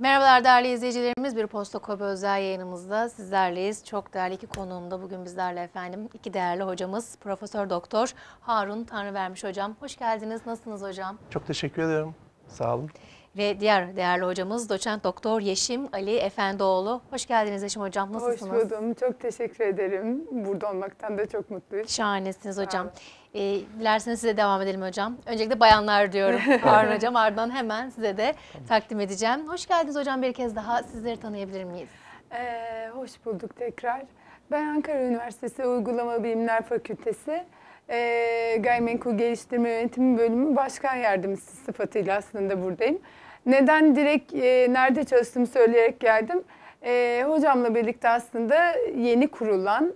Merhabalar değerli izleyicilerimiz. Bir Posta Kobe özel yayınımızda sizlerleyiz. Çok değerli iki konuğum da bugün bizlerle efendim. iki değerli hocamız Profesör Doktor Harun Tanrıvermiş hocam. Hoş geldiniz. Nasılsınız hocam? Çok teşekkür ederim. Sağ olun ve diğer değerli hocamız doçent doktor Yeşim Ali Efendioğlu. Hoş geldiniz Yeşim hocam. Nasılsınız? Hoş buldum. Çok teşekkür ederim. Burada olmaktan da çok mutluyum. Şahanesiniz hocam. E, dilerseniz size devam edelim hocam. Öncelikle bayanlar diyorum Harun hocam. Ardından hemen size de takdim edeceğim. Hoş geldiniz hocam bir kez daha. Sizleri tanıyabilir miyiz? Ee, hoş bulduk tekrar. Ben Ankara Üniversitesi Uygulama Bilimler Fakültesi e, Gayrimenkul Geliştirme Yönetimi Bölümü Başkan Yardımcısı sıfatıyla aslında buradayım. Neden direkt e, nerede çalıştığımı söyleyerek geldim. E, hocamla birlikte aslında yeni kurulan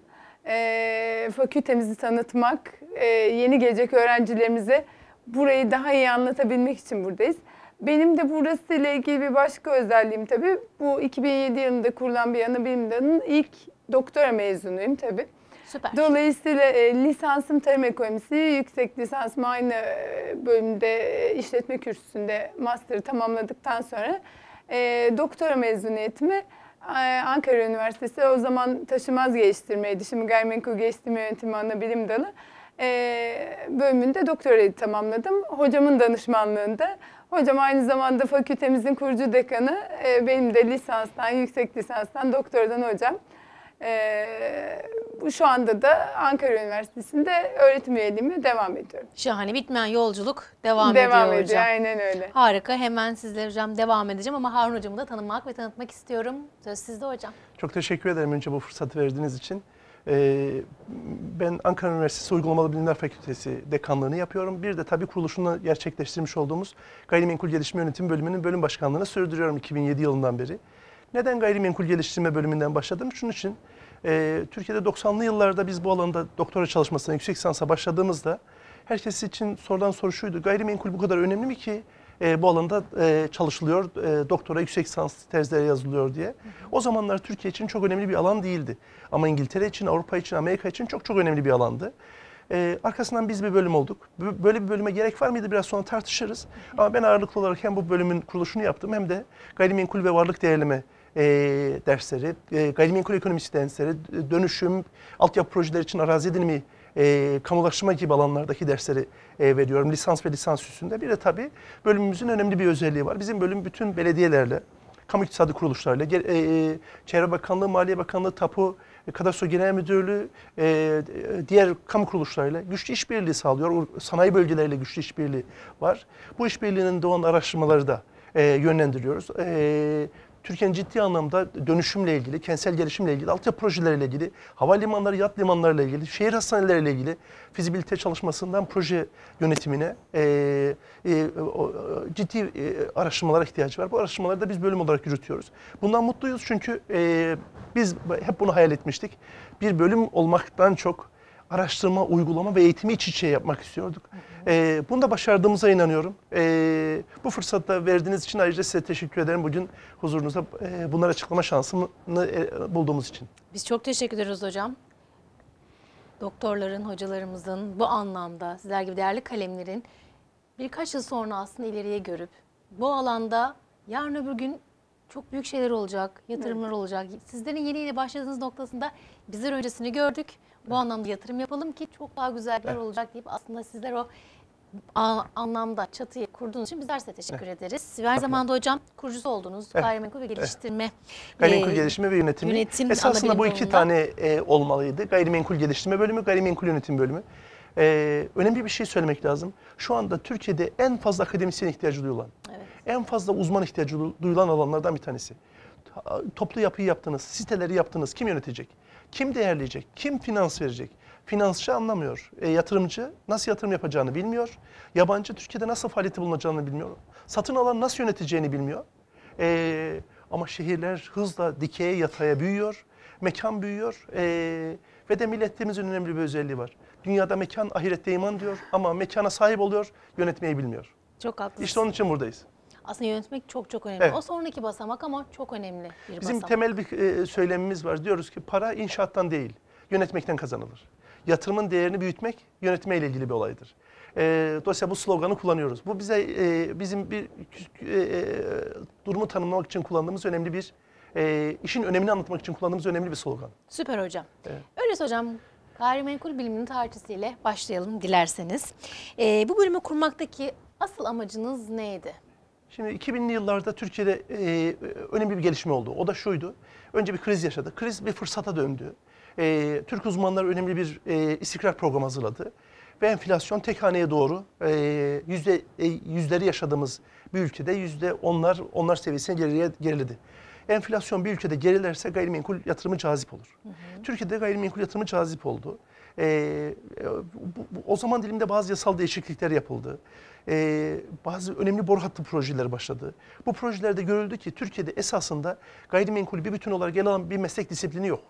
e, fakültemizi tanıtmak, e, yeni gelecek öğrencilerimize burayı daha iyi anlatabilmek için buradayız. Benim de burası ile ilgili bir başka özelliğim tabii. Bu 2007 yılında kurulan bir ana bilimdanın ilk doktora mezunuyum tabii. Süper. Dolayısıyla e, lisansım tarım ekonomisi, yüksek lisansım aynı e, bölümde e, işletme kürsüsünde master'ı tamamladıktan sonra e, doktora mezuniyetimi e, Ankara Üniversitesi o zaman taşımaz geliştirmeydi. Şimdi gayrimenkul geliştirme yönetimi ana bilim dalı. E, bölümünde doktorayı tamamladım. Hocamın danışmanlığında. Hocam aynı zamanda fakültemizin kurucu dekanı. E, benim de lisanstan, yüksek lisanstan, doktordan hocam. Ee, bu şu anda da Ankara Üniversitesi'nde öğretim üyeliğime devam ediyorum. Şahane bitmeyen yolculuk devam, devam ediyor, ediyor hocam. aynen öyle. Harika hemen sizler hocam devam edeceğim ama Harun hocamı da tanımak ve tanıtmak istiyorum. Söz sizde hocam. Çok teşekkür ederim önce bu fırsatı verdiğiniz için. Ee, ben Ankara Üniversitesi Uygulamalı Bilimler Fakültesi dekanlığını yapıyorum. Bir de tabii kuruluşunda gerçekleştirmiş olduğumuz Gayrimenkul Gelişme Yönetimi bölümünün bölüm başkanlığını sürdürüyorum 2007 yılından beri. Neden gayrimenkul geliştirme bölümünden başladım? Şunun için e, Türkiye'de 90'lı yıllarda biz bu alanda doktora çalışmasına, yüksek lisansa başladığımızda herkes için sorulan soru şuydu. Gayrimenkul bu kadar önemli mi ki e, bu alanda e, çalışılıyor, e, doktora, yüksek lisans tezleri yazılıyor diye. O zamanlar Türkiye için çok önemli bir alan değildi. Ama İngiltere için, Avrupa için, Amerika için çok çok önemli bir alandı. E, arkasından biz bir bölüm olduk. Böyle bir bölüme gerek var mıydı biraz sonra tartışırız. Ama ben ağırlıklı olarak hem bu bölümün kuruluşunu yaptım hem de gayrimenkul ve varlık değerleme e, dersleri, e, gayrimenkul ekonomisi dersleri, dönüşüm, altyapı projeleri için arazi edinimi, e, kamulaştırma gibi alanlardaki dersleri e, veriyorum. Lisans ve lisans üstünde. Bir de tabii bölümümüzün önemli bir özelliği var. Bizim bölüm bütün belediyelerle, kamu iktisadi kuruluşlarla, e, e, Çevre Bakanlığı, Maliye Bakanlığı, TAPU, Kadastro Genel Müdürlüğü e, diğer kamu kuruluşlarıyla güçlü işbirliği sağlıyor. Sanayi bölgeleriyle güçlü işbirliği var. Bu işbirliğinin doğan araştırmaları da e, yönlendiriyoruz. E, Türkiye'nin ciddi anlamda dönüşümle ilgili, kentsel gelişimle ilgili, altyapı projeleriyle ilgili, havalimanları, yat limanlarıyla ilgili, şehir hastaneleriyle ilgili fizibilite çalışmasından proje yönetimine e, e, o, e, ciddi e, araştırmalara ihtiyacı var. Bu araştırmaları da biz bölüm olarak yürütüyoruz. Bundan mutluyuz çünkü e, biz hep bunu hayal etmiştik. Bir bölüm olmaktan çok araştırma, uygulama ve eğitimi iç içe yapmak istiyorduk. E, bunu da başardığımıza inanıyorum. E, bu fırsatta verdiğiniz için ayrıca size teşekkür ederim. Bugün huzurunuzda e, bunları açıklama şansını e, bulduğumuz için. Biz çok teşekkür ederiz hocam. Doktorların, hocalarımızın bu anlamda sizler gibi değerli kalemlerin birkaç yıl sonra aslında ileriye görüp bu alanda yarın öbür gün çok büyük şeyler olacak, yatırımlar evet. olacak. Sizlerin yeni yeni başladığınız noktasında bizler öncesini gördük. Bu anlamda yatırım yapalım ki çok daha güzeller evet. olacak deyip aslında sizler o anlamda çatıyı kurduğunuz için bizler size teşekkür ederiz. Ve aynı zamanda hocam kurucusu oldunuz. gayrimenkul ve geliştirme. Gayrimenkul e, geliştirme ve yönetimi. Yönetim Esasında bu iki konumda. tane e, olmalıydı. Gayrimenkul geliştirme bölümü, gayrimenkul yönetim bölümü. E, önemli bir şey söylemek lazım. Şu anda Türkiye'de en fazla akademisyen ihtiyacı duyulan, evet. en fazla uzman ihtiyacı duyulan alanlardan bir tanesi. Toplu yapıyı yaptınız, siteleri yaptınız, kim yönetecek? Kim değerleyecek? Kim finans verecek? Finansçı anlamıyor. E, yatırımcı nasıl yatırım yapacağını bilmiyor. Yabancı Türkiye'de nasıl faaliyeti bulunacağını bilmiyor. Satın alan nasıl yöneteceğini bilmiyor. E, ama şehirler hızla dikeye yataya büyüyor. Mekan büyüyor. E, ve de milletimizin önemli bir özelliği var. Dünyada mekan ahirette iman diyor ama mekana sahip oluyor, yönetmeyi bilmiyor. Çok haklısın. İşte onun için buradayız aslında yönetmek çok çok önemli. Evet. O sonraki basamak ama çok önemli bir Bizim basamak. temel bir e, söylemimiz var. Diyoruz ki para inşaattan değil, yönetmekten kazanılır. Yatırımın değerini büyütmek yönetmeyle ilgili bir olaydır. E, dolayısıyla bu sloganı kullanıyoruz. Bu bize e, bizim bir e, e, durumu tanımlamak için kullandığımız önemli bir e, işin önemini anlatmak için kullandığımız önemli bir slogan. Süper hocam. Evet. Öyleyse hocam gayrimenkul biliminin tarihçisiyle başlayalım dilerseniz. E, bu bölümü kurmaktaki asıl amacınız neydi? Şimdi 2000'li yıllarda Türkiye'de e, önemli bir gelişme oldu. O da şuydu. Önce bir kriz yaşadı. Kriz bir fırsata döndü. E, Türk uzmanları önemli bir e, istikrar programı hazırladı. Ve enflasyon tek haneye doğru e, yüzde, e, yüzleri yaşadığımız bir ülkede yüzde onlar, onlar seviyesine geriye, geriledi. Enflasyon bir ülkede gerilerse gayrimenkul yatırımı cazip olur. Hı hı. Türkiye'de gayrimenkul yatırımı cazip oldu. E, o zaman dilimde bazı yasal değişiklikler yapıldı. E, bazı önemli boru hattı projeleri başladı. Bu projelerde görüldü ki Türkiye'de esasında gayrimenkulü bir bütün olarak ele alan bir meslek disiplini yok.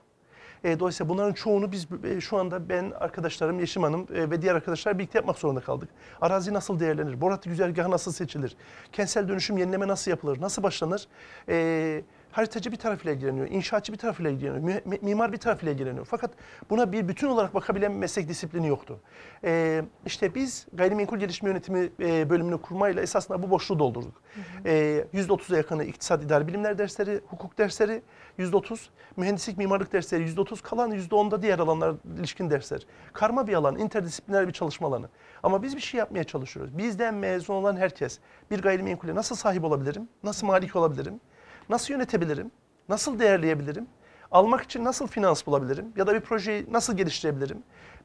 E, dolayısıyla bunların çoğunu biz e, şu anda ben arkadaşlarım Yeşim Hanım e, ve diğer arkadaşlar birlikte yapmak zorunda kaldık. Arazi nasıl değerlenir? Boratlı güzergahı nasıl seçilir? Kentsel dönüşüm yenileme nasıl yapılır? Nasıl başlanır? E, haritacı bir tarafıyla ilgileniyor, inşaatçı bir tarafıyla ilgileniyor, mimar bir tarafıyla ilgileniyor. Fakat buna bir bütün olarak bakabilen meslek disiplini yoktu. Ee, işte biz gayrimenkul gelişme yönetimi e, bölümünü kurmayla esasında bu boşluğu doldurduk. Ee, %30'a yakını iktisat idari bilimler dersleri, hukuk dersleri %30, mühendislik mimarlık dersleri %30 kalan %10'da diğer alanlar ilişkin dersler. Karma bir alan, interdisipliner bir çalışma alanı. Ama biz bir şey yapmaya çalışıyoruz. Bizden mezun olan herkes bir gayrimenkule nasıl sahip olabilirim, nasıl malik olabilirim, nasıl yönetebilirim? Nasıl değerleyebilirim? Almak için nasıl finans bulabilirim? Ya da bir projeyi nasıl geliştirebilirim?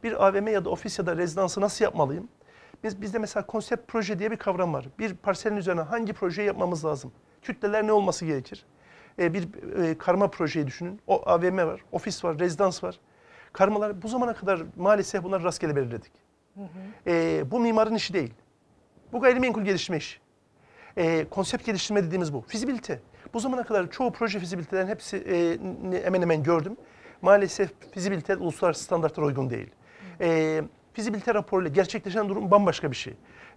Bir AVM ya da ofis ya da rezidansı nasıl yapmalıyım? Biz, bizde mesela konsept proje diye bir kavram var. Bir parselin üzerine hangi projeyi yapmamız lazım? Kütleler ne olması gerekir? Ee, bir e, karma projeyi düşünün. O AVM var, ofis var, rezidans var. Karmalar bu zamana kadar maalesef bunları rastgele belirledik. Ee, bu mimarın işi değil. Bu gayrimenkul geliştirme işi. Ee, konsept geliştirme dediğimiz bu. Fizibilite. Bu zamana kadar çoğu proje fizibilitelerin hepsi e, hemen hemen gördüm. Maalesef fizibilite uluslararası standartlara uygun değil. E, fizibilite raporuyla gerçekleşen durum bambaşka bir şey.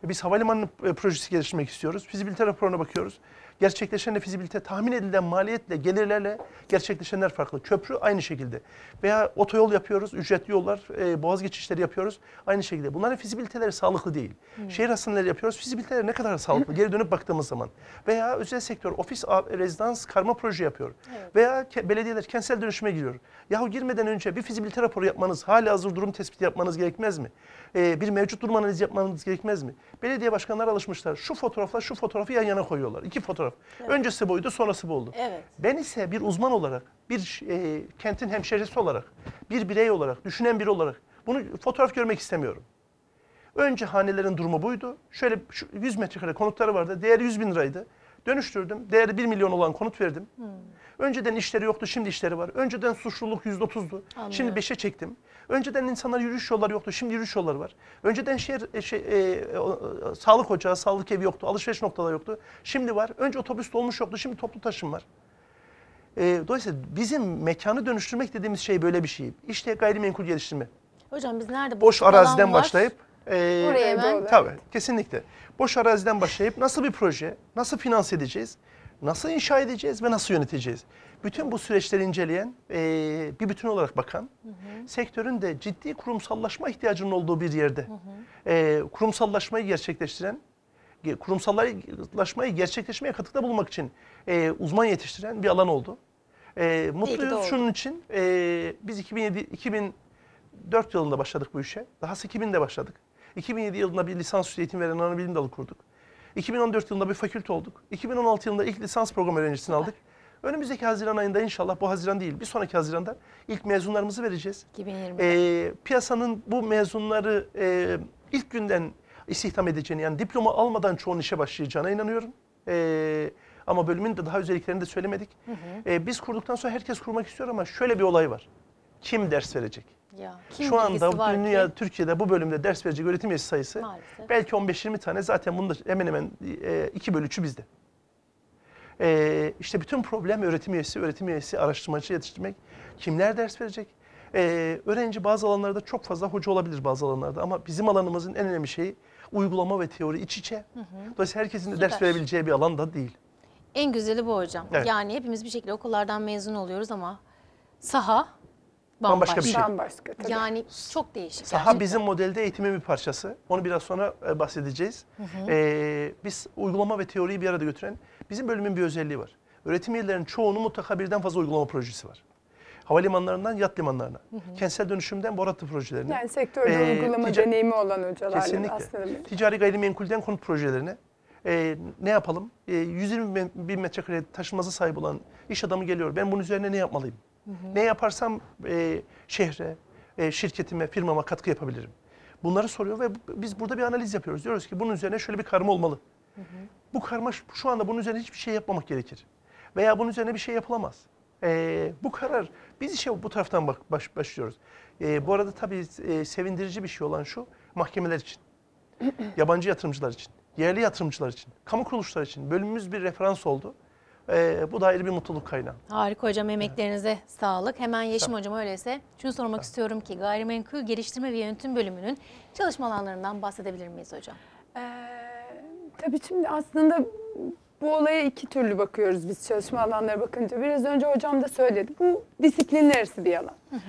Biz havalimanı e, projesi geliştirmek istiyoruz. Fizibilite raporuna bakıyoruz. Gerçekleşen fizibilite tahmin edilen maliyetle, gelirlerle gerçekleşenler farklı. Köprü aynı şekilde. Veya otoyol yapıyoruz, ücretli yollar, e, boğaz geçişleri yapıyoruz aynı şekilde. Bunların fizibiliteleri sağlıklı değil. Hmm. Şehir hastaneleri yapıyoruz, fizibiliteleri ne kadar sağlıklı? Geri dönüp baktığımız zaman. Veya özel sektör, ofis, rezidans, karma proje yapıyor. Evet. Veya ke belediyeler kentsel dönüşüme giriyor. Yahu girmeden önce bir fizibilite raporu yapmanız, hali hazır durum tespiti yapmanız gerekmez mi? e, bir mevcut durum analizi yapmanız gerekmez mi? Belediye başkanları alışmışlar. Şu fotoğrafla şu fotoğrafı yan yana koyuyorlar. İki fotoğraf. Evet. Öncesi boydu sonrası boydu. Evet. Ben ise bir uzman olarak, bir e, kentin hemşerisi olarak, bir birey olarak, düşünen biri olarak bunu fotoğraf görmek istemiyorum. Önce hanelerin durumu buydu. Şöyle şu 100 metrekare konutları vardı. Değeri 100 bin liraydı. Dönüştürdüm. Değeri 1 milyon olan konut verdim. Hmm. Önceden işleri yoktu, şimdi işleri var. Önceden suçluluk %30'du. Anladım. Şimdi beşe çektim. Önceden insanlar yürüyüş yolları yoktu, şimdi yürüyüş yolları var. Önceden şehir, e, şey, e, o, e, sağlık ocağı, sağlık evi yoktu, alışveriş noktaları yoktu. Şimdi var. Önce otobüs dolmuş yoktu, şimdi toplu taşım var. E, dolayısıyla bizim mekanı dönüştürmek dediğimiz şey böyle bir şey. İşte gayrimenkul geliştirme. Hocam biz nerede? Boş araziden var. başlayıp. E, Oraya hemen. Tabii kesinlikle. Boş araziden başlayıp nasıl bir proje, nasıl finanse edeceğiz? nasıl inşa edeceğiz ve nasıl yöneteceğiz? Bütün bu süreçleri inceleyen, e, bir bütün olarak bakan, hı hı. sektörün de ciddi kurumsallaşma ihtiyacının olduğu bir yerde hı hı. E, kurumsallaşmayı gerçekleştiren, kurumsallaşmayı gerçekleşmeye katkıda bulmak için e, uzman yetiştiren bir alan oldu. E, mutluyuz şunun için. E, biz 2007, 2004 yılında başladık bu işe. Daha 2000'de başladık. 2007 yılında bir lisans eğitim veren ana bilim dalı kurduk. 2014 yılında bir fakülte olduk. 2016 yılında ilk lisans program öğrencisini aldık. Önümüzdeki Haziran ayında inşallah bu Haziran değil bir sonraki Haziran'da ilk mezunlarımızı vereceğiz. 2020. Ee, piyasanın bu mezunları e, ilk günden istihdam edeceğini yani diploma almadan çoğun işe başlayacağına inanıyorum. Ee, ama bölümün de daha özelliklerini de söylemedik. Hı hı. Ee, biz kurduktan sonra herkes kurmak istiyor ama şöyle bir olay var. Kim ders verecek? Ya, Şu anda dünya ki? Türkiye'de bu bölümde ders verecek öğretim üyesi sayısı Maalesef. belki 15-20 tane zaten bunda hemen hemen e, 2 bölü 3'ü bizde. E, işte bütün problem öğretim üyesi, öğretim üyesi, araştırmacı yetiştirmek. Kimler ders verecek? E, öğrenci bazı alanlarda çok fazla hoca olabilir bazı alanlarda ama bizim alanımızın en önemli şeyi uygulama ve teori iç içe. Hı hı. Dolayısıyla herkesin de Süper. ders verebileceği bir alan da değil. En güzeli bu hocam. Evet. Yani hepimiz bir şekilde okullardan mezun oluyoruz ama saha Bambaşka bir şey. şey. Bambaşka tabii. Yani çok değişik. Saha gerçekten. bizim modelde eğitimin bir parçası. Onu biraz sonra e, bahsedeceğiz. Hı hı. Ee, biz uygulama ve teoriyi bir arada götüren, bizim bölümün bir özelliği var. Öğretim üyelerinin çoğunun mutlaka birden fazla uygulama projesi var. Havalimanlarından yat limanlarına, hı hı. kentsel dönüşümden boratı projelerine. Yani sektörde ee, uygulama deneyimi olan hocalar. Kesinlikle. Aslında. Ticari gayrimenkulden konut projelerine. Ee, ne yapalım? Ee, 120 bin metrekare taşınmaza sahip olan iş adamı geliyor. Ben bunun üzerine ne yapmalıyım? Hı hı. Ne yaparsam e, şehre, e, şirketime, firmama katkı yapabilirim. Bunları soruyor ve biz burada bir analiz yapıyoruz. Diyoruz ki bunun üzerine şöyle bir karma olmalı. Hı hı. Bu karma şu anda bunun üzerine hiçbir şey yapmamak gerekir. Veya bunun üzerine bir şey yapılamaz. Ee, bu karar, biz işe bu taraftan bak, baş, başlıyoruz. Ee, bu arada tabii e, sevindirici bir şey olan şu, mahkemeler için, yabancı yatırımcılar için, yerli yatırımcılar için, kamu kuruluşları için bölümümüz bir referans oldu. E, bu da ayrı bir mutluluk kaynağı. Harika hocam emeklerinize evet. sağlık. Hemen Yeşim tamam. hocam öyleyse şunu sormak istiyorum ki gayrimenkul geliştirme ve yönetim bölümünün çalışma alanlarından bahsedebilir miyiz hocam? Ee, tabii şimdi aslında bu olaya iki türlü bakıyoruz biz çalışma alanlara bakınca. Biraz önce hocam da söyledi. Bu disiplinler arası bir alan. Hı hı.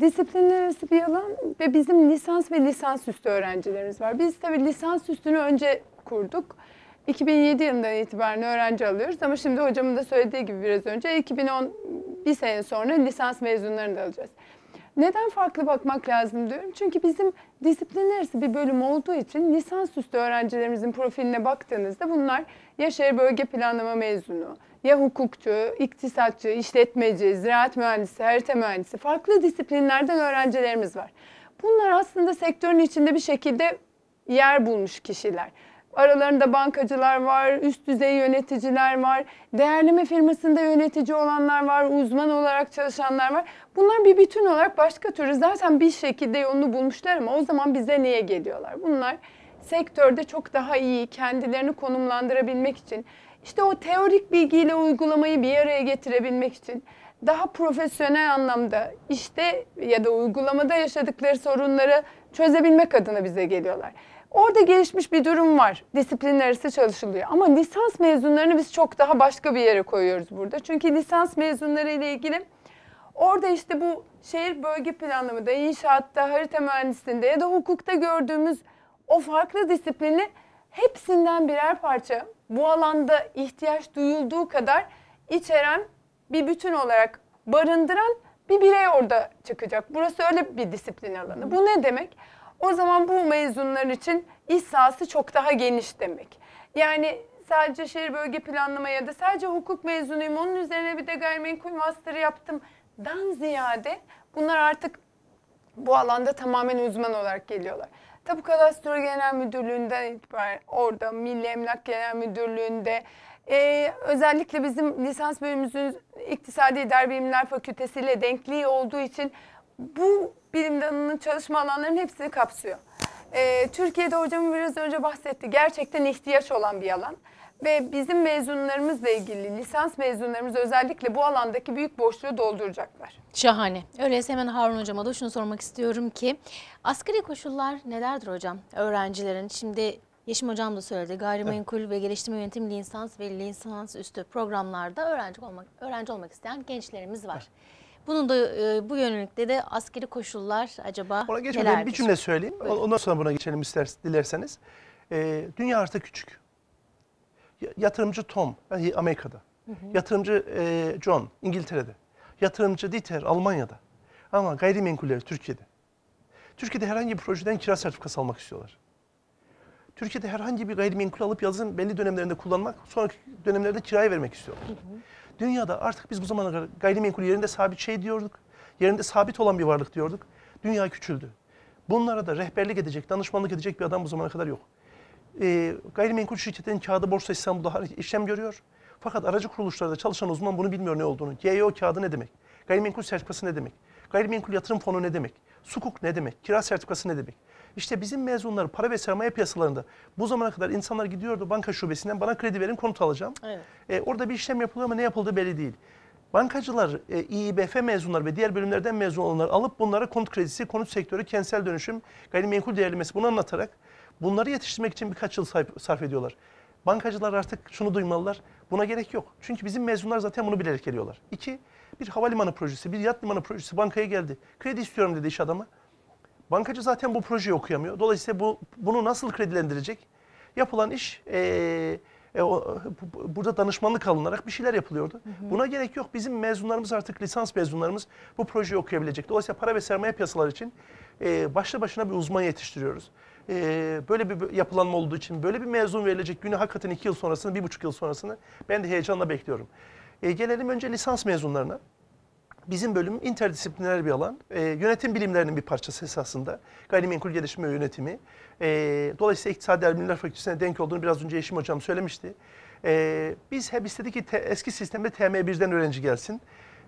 Disiplinler arası bir alan ve bizim lisans ve lisans üstü öğrencilerimiz var. Biz tabii lisans üstünü önce kurduk. 2007 yılından itibaren öğrenci alıyoruz ama şimdi hocamın da söylediği gibi biraz önce 2010 bir sene sonra lisans mezunlarını da alacağız. Neden farklı bakmak lazım diyorum? Çünkü bizim disiplin bir bölüm olduğu için lisansüstü öğrencilerimizin profiline baktığınızda bunlar ya şehir bölge planlama mezunu, ya hukukçu, iktisatçı, işletmeci, ziraat mühendisi, harita mühendisi farklı disiplinlerden öğrencilerimiz var. Bunlar aslında sektörün içinde bir şekilde yer bulmuş kişiler. Aralarında bankacılar var, üst düzey yöneticiler var, değerleme firmasında yönetici olanlar var, uzman olarak çalışanlar var. Bunlar bir bütün olarak başka türlü zaten bir şekilde yolunu bulmuşlar ama o zaman bize niye geliyorlar? Bunlar sektörde çok daha iyi kendilerini konumlandırabilmek için, işte o teorik bilgiyle uygulamayı bir araya getirebilmek için, daha profesyonel anlamda işte ya da uygulamada yaşadıkları sorunları çözebilmek adına bize geliyorlar. Orada gelişmiş bir durum var. Disiplinler arası çalışılıyor. Ama lisans mezunlarını biz çok daha başka bir yere koyuyoruz burada. Çünkü lisans mezunları ile ilgili orada işte bu şehir bölge planlamada, inşaatta, harita mühendisliğinde ya da hukukta gördüğümüz o farklı disiplini hepsinden birer parça bu alanda ihtiyaç duyulduğu kadar içeren bir bütün olarak barındıran bir birey orada çıkacak. Burası öyle bir disiplin alanı. Bu ne demek? O zaman bu mezunlar için iş sahası çok daha geniş demek. Yani sadece şehir bölge planlama ya da sadece hukuk mezunuyum onun üzerine bir de gayrimenkul master'ı yaptım dan ziyade bunlar artık bu alanda tamamen uzman olarak geliyorlar. Tabu Kadastro Genel Müdürlüğü'nden itibaren orada Milli Emlak Genel Müdürlüğü'nde ee, özellikle bizim lisans bölümümüzün İktisadi İdari Bilimler Fakültesi ile denkliği olduğu için bu bilim dalının çalışma alanlarının hepsini kapsıyor. E, Türkiye'de hocam biraz önce bahsetti. Gerçekten ihtiyaç olan bir alan. Ve bizim mezunlarımızla ilgili lisans mezunlarımız özellikle bu alandaki büyük boşluğu dolduracaklar. Şahane. Öyleyse hemen Harun hocama da şunu sormak istiyorum ki asgari koşullar nelerdir hocam öğrencilerin? Şimdi Yeşim hocam da söyledi. Gayrimenkul ve geliştirme yönetim lisans ve lisans üstü programlarda öğrenci olmak öğrenci olmak isteyen gençlerimiz var. Bunun da e, bu yönlülükte de askeri koşullar acaba Ona geçmeden bir cümle söyleyeyim. Buyurun. Ondan sonra buna geçelim ister, dilerseniz. E, dünya artık küçük. Yatırımcı Tom Amerika'da. Hı hı. Yatırımcı e, John İngiltere'de. Yatırımcı Dieter Almanya'da. Ama gayrimenkulleri Türkiye'de. Türkiye'de herhangi bir projeden kira sertifikası almak istiyorlar. Türkiye'de herhangi bir gayrimenkul alıp yazın belli dönemlerinde kullanmak, sonraki dönemlerde kiraya vermek istiyorlar. Hı hı. Dünyada artık biz bu zamana kadar gayrimenkul yerinde sabit şey diyorduk. Yerinde sabit olan bir varlık diyorduk. Dünya küçüldü. Bunlara da rehberlik edecek, danışmanlık edecek bir adam bu zamana kadar yok. E, gayrimenkul şirketinin kağıdı Borsa İstanbul'da işlem görüyor. Fakat aracı kuruluşlarda çalışan uzman bunu bilmiyor ne olduğunu. GEO kağıdı ne demek? Gayrimenkul sertifikası ne demek? Gayrimenkul yatırım fonu ne demek? Sukuk ne demek? Kira sertifikası ne demek? İşte bizim mezunlar para ve sermaye piyasalarında bu zamana kadar insanlar gidiyordu banka şubesinden bana kredi verin konut alacağım. Evet. E, orada bir işlem yapılıyor ama ne yapıldığı belli değil. Bankacılar, e, İİBF mezunları ve diğer bölümlerden mezun olanlar alıp bunlara konut kredisi, konut sektörü, kentsel dönüşüm, gayrimenkul değerlemesi bunu anlatarak bunları yetiştirmek için birkaç yıl sarf ediyorlar. Bankacılar artık şunu duymalılar, buna gerek yok. Çünkü bizim mezunlar zaten bunu bilerek geliyorlar. İki, bir havalimanı projesi, bir yat limanı projesi bankaya geldi. Kredi istiyorum dedi iş adamı. Bankacı zaten bu projeyi okuyamıyor. Dolayısıyla bu bunu nasıl kredilendirecek? Yapılan iş e, e, o, bu, burada danışmanlık alınarak bir şeyler yapılıyordu. Hı hı. Buna gerek yok. Bizim mezunlarımız artık lisans mezunlarımız bu projeyi okuyabilecek. Dolayısıyla para ve sermaye piyasaları için e, başlı başına bir uzman yetiştiriyoruz. E, böyle bir yapılanma olduğu için böyle bir mezun verilecek günü hakikaten iki yıl sonrasını, bir buçuk yıl sonrasını ben de heyecanla bekliyorum. E, gelelim önce lisans mezunlarına bizim bölüm interdisipliner bir alan. E, yönetim bilimlerinin bir parçası esasında. Gayrimenkul gelişimi yönetimi. E, dolayısıyla İktisadi Bilimler Fakültesi'ne denk olduğunu biraz önce Yeşim Hocam söylemişti. E, biz hep istedik ki te, eski sistemde TM1'den öğrenci gelsin.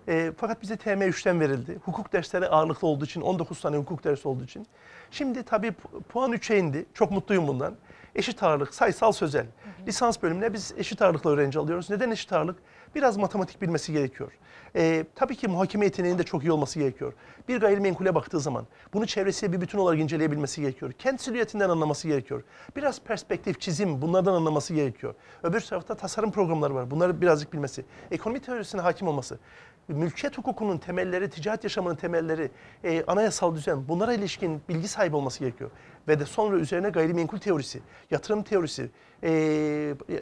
E, fakat bize TM3'ten verildi. Hukuk dersleri ağırlıklı olduğu için, 19 tane hukuk dersi olduğu için. Şimdi tabii puan 3'e indi. Çok mutluyum bundan. Eşit ağırlık, sayısal sözel. Hı hı. Lisans bölümüne biz eşit ağırlıklı öğrenci alıyoruz. Neden eşit ağırlık? biraz matematik bilmesi gerekiyor. Ee, tabii ki muhakeme yeteneğinin de çok iyi olması gerekiyor. Bir gayrimenkule baktığı zaman bunu çevresiyle bir bütün olarak inceleyebilmesi gerekiyor. Kent silüetinden anlaması gerekiyor. Biraz perspektif, çizim bunlardan anlaması gerekiyor. Öbür tarafta tasarım programları var. Bunları birazcık bilmesi. Ekonomi teorisine hakim olması mülkiyet hukukunun temelleri, ticaret yaşamının temelleri, e, anayasal düzen bunlara ilişkin bilgi sahibi olması gerekiyor. Ve de sonra üzerine gayrimenkul teorisi, yatırım teorisi, e,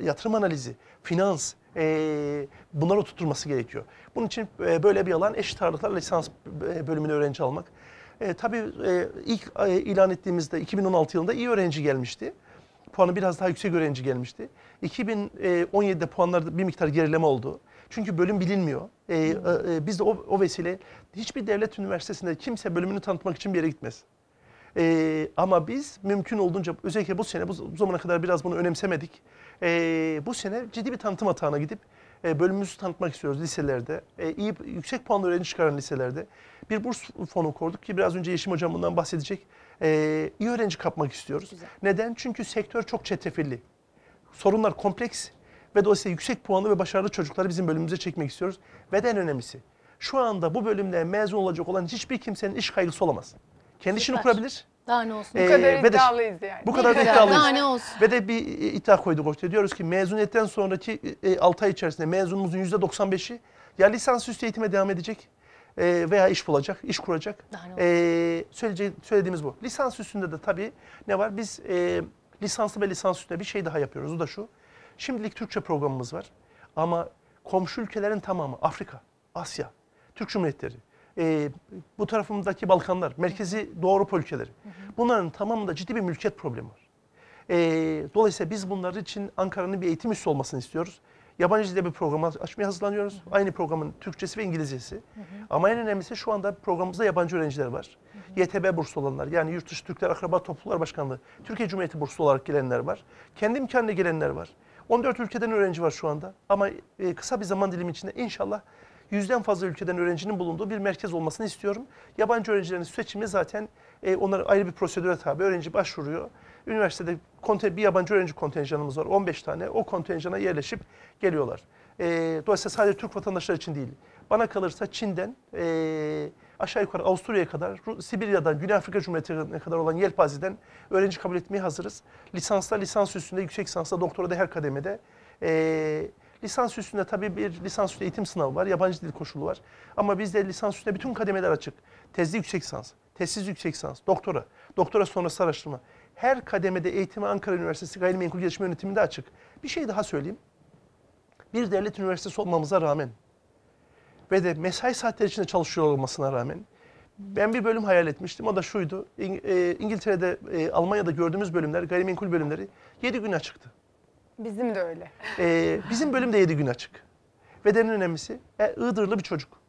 yatırım analizi, finans, e, ee, bunları oturtması gerekiyor. Bunun için e, böyle bir alan eşit ağırlıklarla lisans e, bölümünü öğrenci almak. E, tabii e, ilk e, ilan ettiğimizde 2016 yılında iyi öğrenci gelmişti. Puanı biraz daha yüksek öğrenci gelmişti. 2017'de e, puanlarda bir miktar gerileme oldu. Çünkü bölüm bilinmiyor. e, e, e biz de o, o vesile hiçbir devlet üniversitesinde kimse bölümünü tanıtmak için bir yere gitmez. E, ama biz mümkün olduğunca özellikle bu sene bu zamana kadar biraz bunu önemsemedik. E, bu sene ciddi bir tanıtım hatağına gidip e, bölümümüzü tanıtmak istiyoruz liselerde. E, iyi yüksek puanlı öğrenci çıkaran liselerde bir burs fonu kurduk ki biraz önce Yeşim hocam bundan bahsedecek. E, iyi öğrenci kapmak istiyoruz. Güzel. Neden? Çünkü sektör çok çetrefilli. Sorunlar kompleks ve dolayısıyla yüksek puanlı ve başarılı çocukları bizim bölümümüze çekmek istiyoruz. Ve en önemlisi şu anda bu bölümde mezun olacak olan hiçbir kimsenin iş kaygısı olamaz. Kendi işini kurabilir. Daha ne olsun. Ee, bu kadar ve de- iddialıyız yani. Bu kadar da iddialıyız. Daha ne olsun. Ve de bir e, iddia koyduk ortaya. Diyoruz ki mezuniyetten sonraki 6 e, e, ay içerisinde mezunumuzun %95'i ya lisansüstü eğitime devam edecek veya iş bulacak, iş kuracak. Daha ne olsun. söylediğimiz bu. Lisans üstünde de tabii ne var? Biz lisanslı ve lisans üstünde bir şey daha yapıyoruz. O da şu. Şimdilik Türkçe programımız var. Ama komşu ülkelerin tamamı Afrika, Asya, Türk Cumhuriyetleri, e, bu tarafımdaki Balkanlar, merkezi Doğu Avrupa ülkeleri. Bunların tamamında ciddi bir mülkiyet problemi var. E, dolayısıyla biz bunlar için Ankara'nın bir eğitim üssü olmasını istiyoruz. Yabancı dilde bir program açmaya hazırlanıyoruz. Hı hı. Aynı programın Türkçesi ve İngilizcesi. Hı hı. Ama en önemlisi şu anda programımızda yabancı öğrenciler var. Hı hı. YTB burslu olanlar yani yurt dışı Türkler Akraba Topluluklar Başkanlığı, Türkiye Cumhuriyeti burslu olarak gelenler var. Kendi imkanıyla gelenler var. 14 ülkeden öğrenci var şu anda ama e, kısa bir zaman dilimi içinde inşallah yüzden fazla ülkeden öğrencinin bulunduğu bir merkez olmasını istiyorum. Yabancı öğrencilerin seçimi zaten e, onlara ayrı bir prosedüre tabi. Öğrenci başvuruyor. Üniversitede bir yabancı öğrenci kontenjanımız var 15 tane. O kontenjana yerleşip geliyorlar. E, dolayısıyla sadece Türk vatandaşları için değil. Bana kalırsa Çin'den e, aşağı yukarı Avusturya'ya kadar, Sibirya'dan, Güney Afrika Cumhuriyeti'ne kadar olan yelpazeden öğrenci kabul etmeye hazırız. Lisansla, lisans üstünde, yüksek lisansla, doktora da her kademede. E, Lisans üstünde tabii bir lisans üstü eğitim sınavı var, yabancı dil koşulu var. Ama bizde lisans üstünde bütün kademeler açık. Tezli yüksek lisans, tezsiz yüksek lisans, doktora, doktora sonrası araştırma. Her kademede eğitimi Ankara Üniversitesi Gayrimenkul Gelişme Yönetimi'nde açık. Bir şey daha söyleyeyim. Bir devlet üniversitesi olmamıza rağmen ve de mesai saatleri içinde çalışıyor olmasına rağmen ben bir bölüm hayal etmiştim. O da şuydu. E, İngiltere'de, e, Almanya'da gördüğümüz bölümler, gayrimenkul bölümleri 7 gün açıktı. Bizim de öyle. Ee, bizim bölüm de yedi gün açık. Ve en önemlisi e, Iğdırlı bir çocuk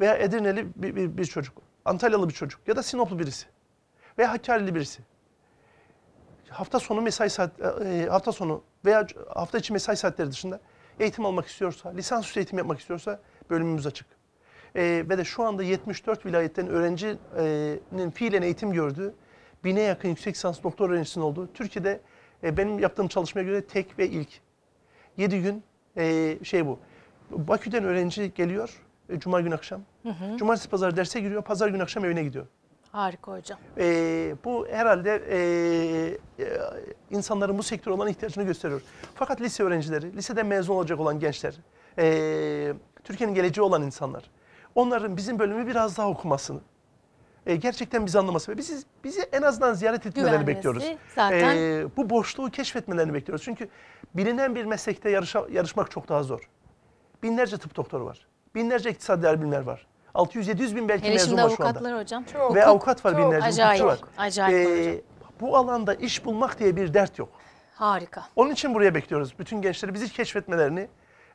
veya Edirneli bir, bir, bir çocuk, Antalyalı bir çocuk ya da Sinoplu birisi veya Hakkari'li birisi. Hafta sonu mesai saat e, e hafta sonu veya hafta içi mesai saatleri dışında eğitim almak istiyorsa, lisansüstü eğitim yapmak istiyorsa bölümümüz açık. E, ve de şu anda 74 vilayetten öğrencinin fiilen eğitim gördüğü, bine yakın yüksek lisans doktor öğrencisinin olduğu Türkiye'de e, benim yaptığım çalışmaya göre tek ve ilk. 7 gün e, şey bu. Bakü'den öğrenci geliyor e, cuma gün akşam. Hı hı. Cumartesi pazar derse giriyor, pazar gün akşam evine gidiyor. Harika hocam. E, bu herhalde e, e, insanların bu sektör olan ihtiyacını gösteriyor. Fakat lise öğrencileri, lisede mezun olacak olan gençler, e, Türkiye'nin geleceği olan insanlar, onların bizim bölümü biraz daha okumasını, e, gerçekten bizi anlaması ve bizi, bizi en azından ziyaret etmelerini Güvenmesi bekliyoruz. zaten. E, bu boşluğu keşfetmelerini bekliyoruz. Çünkü bilinen bir meslekte yarışa, yarışmak çok daha zor. Binlerce tıp doktoru var. Binlerce iktisadi bilimler var. 600-700 bin belki Hele mezun var şu anda. avukatlar hocam. Çok, Ve avukat var çok binlerce acayip, var. acayip Ee, bu alanda iş bulmak diye bir dert yok. Harika. Onun için buraya bekliyoruz. Bütün gençleri bizi keşfetmelerini,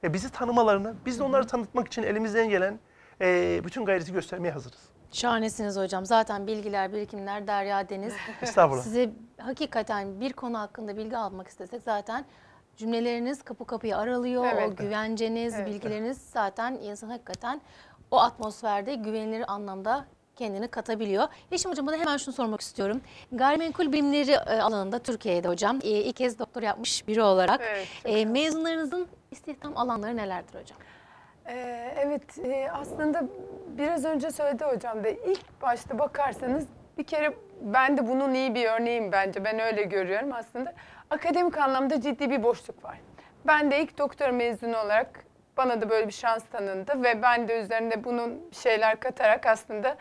e, bizi tanımalarını, biz de onları tanıtmak için elimizden gelen e, bütün gayreti göstermeye hazırız. Şahanesiniz hocam. Zaten bilgiler, birikimler, derya, deniz. Estağfurullah. Size hakikaten bir konu hakkında bilgi almak istesek zaten cümleleriniz kapı kapıyı aralıyor. Evet. O güvenceniz, evet. bilgileriniz zaten insan hakikaten o atmosferde güvenilir anlamda kendini katabiliyor. Yeşim Hocam bana hemen şunu sormak istiyorum. Gayrimenkul bilimleri e, alanında Türkiye'de hocam e, ilk kez doktor yapmış biri olarak evet, e, mezunlarınızın istihdam alanları nelerdir hocam? Ee, evet, e, aslında biraz önce söyledi hocam da ilk başta bakarsanız bir kere ben de bunun iyi bir örneğim bence. Ben öyle görüyorum aslında. Akademik anlamda ciddi bir boşluk var. Ben de ilk doktor mezunu olarak bana da böyle bir şans tanındı ve ben de üzerinde bunun şeyler katarak aslında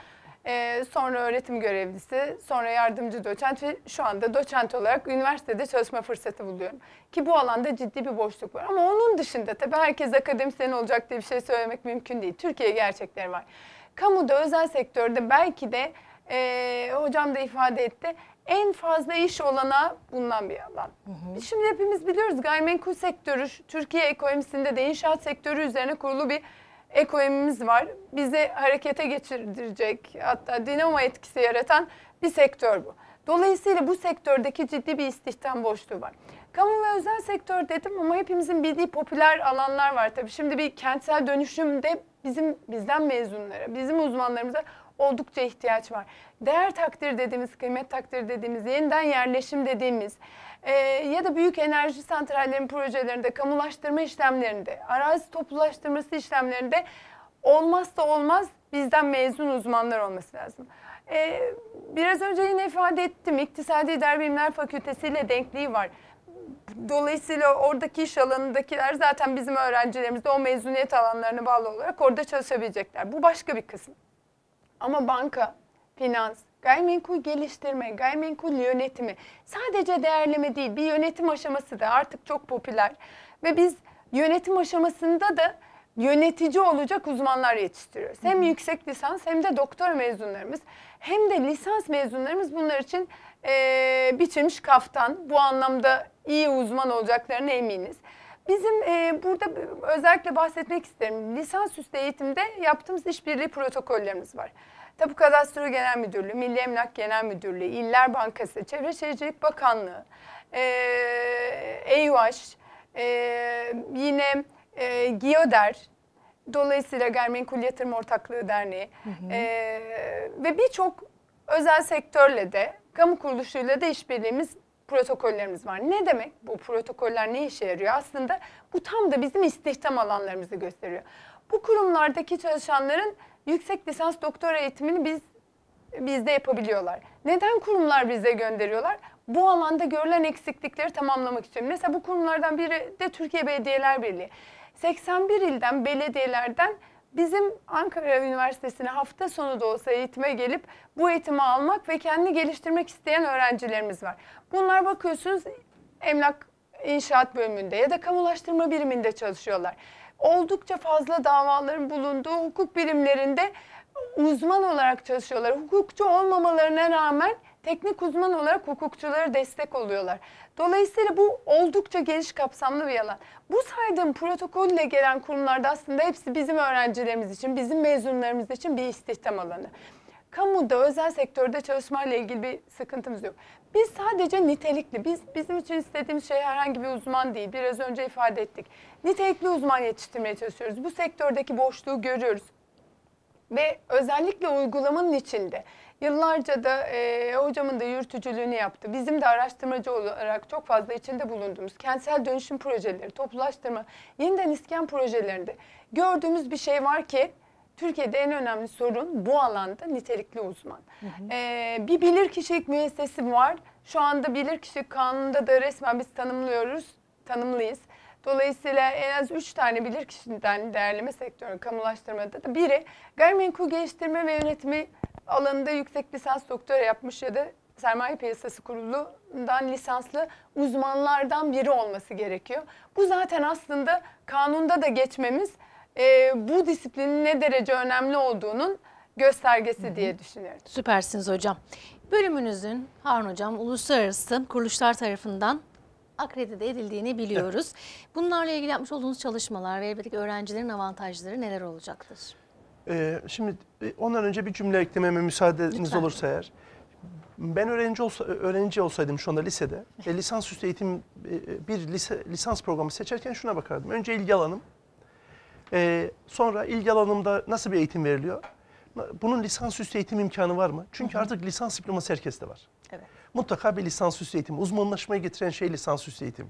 ee, sonra öğretim görevlisi, sonra yardımcı doçent ve şu anda doçent olarak üniversitede çalışma fırsatı buluyorum. Ki bu alanda ciddi bir boşluk var. Ama onun dışında tabii herkes akademisyen olacak diye bir şey söylemek mümkün değil. Türkiye gerçekleri var. Kamuda, özel sektörde belki de e, hocam da ifade etti. En fazla iş olana bundan bir alan. Hı hı. Şimdi hepimiz biliyoruz gayrimenkul sektörü Türkiye ekonomisinde de inşaat sektörü üzerine kurulu bir ekonomimiz var. Bizi harekete geçirecek hatta dinamo etkisi yaratan bir sektör bu. Dolayısıyla bu sektördeki ciddi bir istihdam boşluğu var. Kamu ve özel sektör dedim ama hepimizin bildiği popüler alanlar var tabii. Şimdi bir kentsel dönüşümde bizim bizden mezunlara, bizim uzmanlarımıza oldukça ihtiyaç var. Değer takdir dediğimiz, kıymet takdir dediğimiz, yeniden yerleşim dediğimiz, e, ya da büyük enerji santrallerinin projelerinde, kamulaştırma işlemlerinde, arazi toplulaştırması işlemlerinde olmazsa olmaz bizden mezun uzmanlar olması lazım. E, biraz önce yine ifade ettim, İktisadi İdari Bilimler Fakültesi ile denkliği var. Dolayısıyla oradaki iş alanındakiler zaten bizim öğrencilerimiz de o mezuniyet alanlarına bağlı olarak orada çalışabilecekler. Bu başka bir kısım. Ama banka, finans, Gayrimenkul geliştirme, gayrimenkul yönetimi sadece değerleme değil bir yönetim aşaması da artık çok popüler. Ve biz yönetim aşamasında da yönetici olacak uzmanlar yetiştiriyoruz. Hem Hı -hı. yüksek lisans hem de doktor mezunlarımız hem de lisans mezunlarımız bunlar için e, biçilmiş kaftan. Bu anlamda iyi uzman olacaklarına eminiz. Bizim e, burada özellikle bahsetmek isterim. Lisansüstü eğitimde yaptığımız işbirliği protokollerimiz var. Tapu Kadastro Genel Müdürlüğü, Milli Emlak Genel Müdürlüğü, İller Bankası, Çevre Şehircilik Bakanlığı, EYUAŞ, e, e, yine e, GİODER, dolayısıyla Gayrimenkul Yatırım Ortaklığı Derneği hı hı. E, ve birçok özel sektörle de, kamu kuruluşuyla da işbirliğimiz protokollerimiz var. Ne demek bu protokoller ne işe yarıyor? Aslında bu tam da bizim istihdam alanlarımızı gösteriyor. Bu kurumlardaki çalışanların yüksek lisans doktora eğitimini biz bizde yapabiliyorlar. Neden kurumlar bize gönderiyorlar? Bu alanda görülen eksiklikleri tamamlamak istiyorum. Mesela bu kurumlardan biri de Türkiye Belediyeler Birliği. 81 ilden, belediyelerden bizim Ankara Üniversitesi'ne hafta sonu da olsa eğitime gelip bu eğitimi almak ve kendini geliştirmek isteyen öğrencilerimiz var. Bunlar bakıyorsunuz emlak inşaat bölümünde ya da kamulaştırma biriminde çalışıyorlar oldukça fazla davaların bulunduğu hukuk birimlerinde uzman olarak çalışıyorlar. Hukukçu olmamalarına rağmen teknik uzman olarak hukukçulara destek oluyorlar. Dolayısıyla bu oldukça geniş kapsamlı bir alan. Bu saydığım protokolle gelen kurumlarda aslında hepsi bizim öğrencilerimiz için, bizim mezunlarımız için bir istihdam alanı. Kamuda, özel sektörde çalışmayla ilgili bir sıkıntımız yok. Biz sadece nitelikli, biz bizim için istediğimiz şey herhangi bir uzman değil. Biraz önce ifade ettik. Nitelikli uzman yetiştirmeye çalışıyoruz. Bu sektördeki boşluğu görüyoruz. Ve özellikle uygulamanın içinde yıllarca da e, hocamın da yürütücülüğünü yaptı. Bizim de araştırmacı olarak çok fazla içinde bulunduğumuz kentsel dönüşüm projeleri, toplulaştırma, yeniden iskan projelerinde gördüğümüz bir şey var ki Türkiye'de en önemli sorun bu alanda nitelikli uzman. Hı hı. Ee, bir bilirkişilik müessesesi var. Şu anda bilirkişilik kanununda da resmen biz tanımlıyoruz, tanımlıyız. Dolayısıyla en az üç tane bilirkişiden değerleme sektörü kamulaştırmada da biri gayrimenkul geliştirme ve yönetimi alanında yüksek lisans doktora yapmış ya da sermaye piyasası kurulundan lisanslı uzmanlardan biri olması gerekiyor. Bu zaten aslında kanunda da geçmemiz e, bu disiplinin ne derece önemli olduğunun göstergesi Hı -hı. diye düşünüyorum. Süpersiniz hocam. Bölümünüzün Harun hocam uluslararası kuruluşlar tarafından akredite edildiğini biliyoruz. Evet. Bunlarla ilgili yapmış olduğunuz çalışmalar ve elbette öğrencilerin avantajları neler olacaktır? Ee, şimdi e, ondan önce bir cümle eklememe müsaadeniz Lütfen. olursa eğer. Ben öğrenci olsa, öğrenci olsaydım şu anda lisede, e, lisans üstü eğitim e, e, bir lise, lisans programı seçerken şuna bakardım. Önce ilgi alanım, ee, sonra ilgi alanımda nasıl bir eğitim veriliyor? Bunun lisansüstü eğitim imkanı var mı? Çünkü Hı -hı. artık lisans diploması herkeste var. Evet. Mutlaka bir lisansüstü eğitim. Uzmanlaşmayı getiren şey lisansüstü eğitim.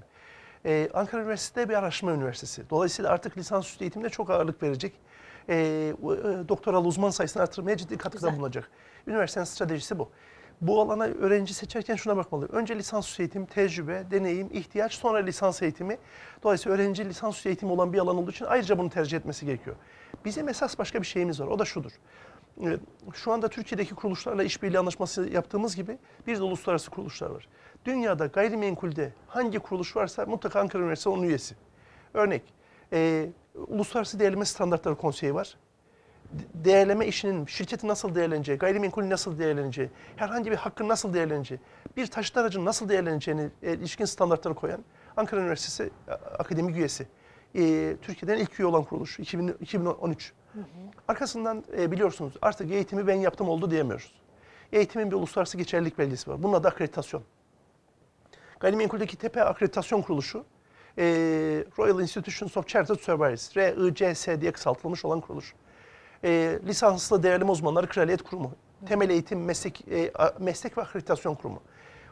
Ee, Ankara Üniversitesi bir araştırma üniversitesi. Dolayısıyla artık lisansüstü eğitimde çok ağırlık verecek. Ee, e, doktoral uzman sayısını artırmaya ciddi katkıda Güzel. bulunacak. Üniversitenin stratejisi bu bu alana öğrenci seçerken şuna bakmalı. Önce lisans eğitim, tecrübe, deneyim, ihtiyaç, sonra lisans eğitimi. Dolayısıyla öğrenci lisans eğitimi olan bir alan olduğu için ayrıca bunu tercih etmesi gerekiyor. Bizim esas başka bir şeyimiz var. O da şudur. Ee, şu anda Türkiye'deki kuruluşlarla işbirliği anlaşması yaptığımız gibi bir de uluslararası kuruluşlar var. Dünyada gayrimenkulde hangi kuruluş varsa mutlaka Ankara Üniversitesi onun üyesi. Örnek, e, Uluslararası Değerleme Standartları Konseyi var değerleme işinin, şirketi nasıl değerleneceği, gayrimenkul nasıl değerleneceği, herhangi bir hakkın nasıl değerleneceği, bir taşıt aracın nasıl değerleneceğini e, ilişkin standartları koyan Ankara Üniversitesi e, akademik üyesi. E, Türkiye'den ilk üye olan kuruluş 2000, 2013. Hı hı. Arkasından e, biliyorsunuz artık eğitimi ben yaptım oldu diyemiyoruz. Eğitimin bir uluslararası geçerlilik belgesi var. Bunun adı akreditasyon. Gayrimenkuldeki Tepe Akreditasyon Kuruluşu e, Royal Institutions of Chartered Surveyors, RICS diye kısaltılmış olan kuruluş. Hı e, lisanslı değerli uzmanları Kraliyet Kurumu, Temel Eğitim Meslek e, Meslek ve Akreditasyon Kurumu.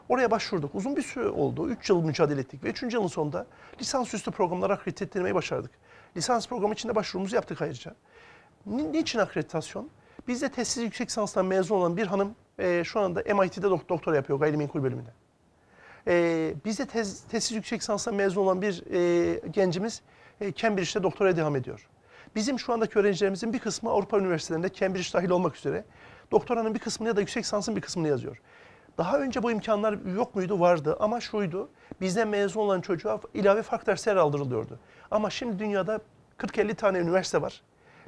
Oraya başvurduk. Uzun bir süre oldu. 3 yıl mücadele ettik ve 3. yılın sonunda lisansüstü programlara akredite ettirmeyi başardık. Lisans programı için de başvurumuzu yaptık ayrıca. Ni niçin akreditasyon? Bizde tesis yüksek lisanstan mezun olan bir hanım e, şu anda MIT'de dok doktora yapıyor gayrimenkul bölümünde. E, bizde tez, tesis yüksek lisanstan mezun olan bir e, gencimiz e, Cambridge'de doktora devam ediyor. Bizim şu andaki öğrencilerimizin bir kısmı Avrupa üniversitelerinde Cambridge dahil olmak üzere doktoranın bir kısmını ya da yüksek lisansın bir kısmını yazıyor. Daha önce bu imkanlar yok muydu? Vardı ama şuydu. Bizden mezun olan çocuğa ilave farklı dersler aldırılıyordu. Ama şimdi dünyada 40-50 tane üniversite var.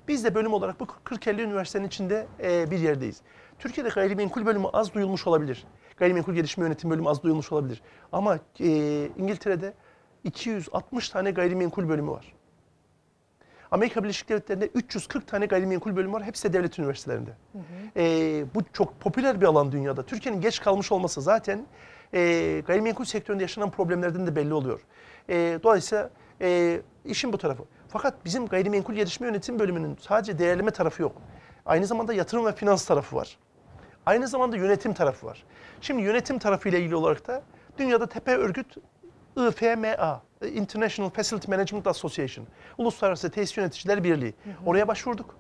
Biz de bölüm olarak bu 40-50 üniversitenin içinde bir yerdeyiz. Türkiye'de gayrimenkul bölümü az duyulmuş olabilir. Gayrimenkul gelişme yönetim bölümü az duyulmuş olabilir. Ama İngiltere'de 260 tane gayrimenkul bölümü var. Amerika Birleşik Devletleri'nde 340 tane gayrimenkul bölüm var. Hepsi de devlet üniversitelerinde. Hı hı. E, ee, bu çok popüler bir alan dünyada. Türkiye'nin geç kalmış olması zaten e, gayrimenkul sektöründe yaşanan problemlerden de belli oluyor. E, dolayısıyla e, işin bu tarafı. Fakat bizim gayrimenkul gelişme yönetim bölümünün sadece değerleme tarafı yok. Aynı zamanda yatırım ve finans tarafı var. Aynı zamanda yönetim tarafı var. Şimdi yönetim tarafıyla ilgili olarak da dünyada tepe örgüt IFMA, International Facility Management Association, Uluslararası Tesis Yöneticiler Birliği. Hı hı. Oraya başvurduk.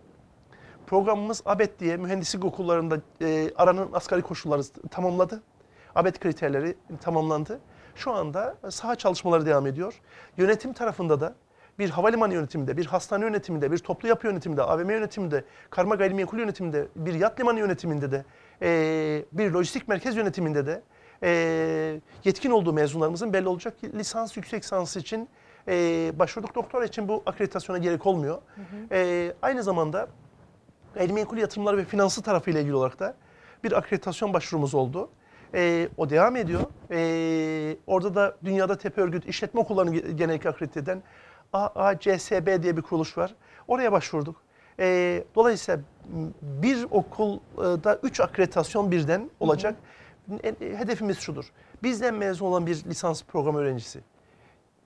Programımız ABET diye mühendislik okullarında e, aranan asgari koşulları tamamladı. ABET kriterleri tamamlandı. Şu anda saha çalışmaları devam ediyor. Yönetim tarafında da bir havalimanı yönetiminde, bir hastane yönetiminde, bir toplu yapı yönetiminde, AVM yönetiminde, karma gayrimenkul yönetiminde, bir yat limanı yönetiminde de, e, bir lojistik merkez yönetiminde de e, yetkin olduğu mezunlarımızın belli olacak ki lisans yüksek lisans için e, başvurduk. Doktora için bu akreditasyona gerek olmuyor. Hı hı. E, aynı zamanda gayrimenkul yatırımları ve finansı tarafıyla ilgili olarak da bir akreditasyon başvurumuz oldu. E, o devam ediyor. E, orada da dünyada tepe örgüt işletme okullarını genellikle akredite eden AACSB diye bir kuruluş var. Oraya başvurduk. E, dolayısıyla bir okulda üç akreditasyon birden olacak. Hı hı. E, hedefimiz şudur. Bizden mezun olan bir lisans program öğrencisi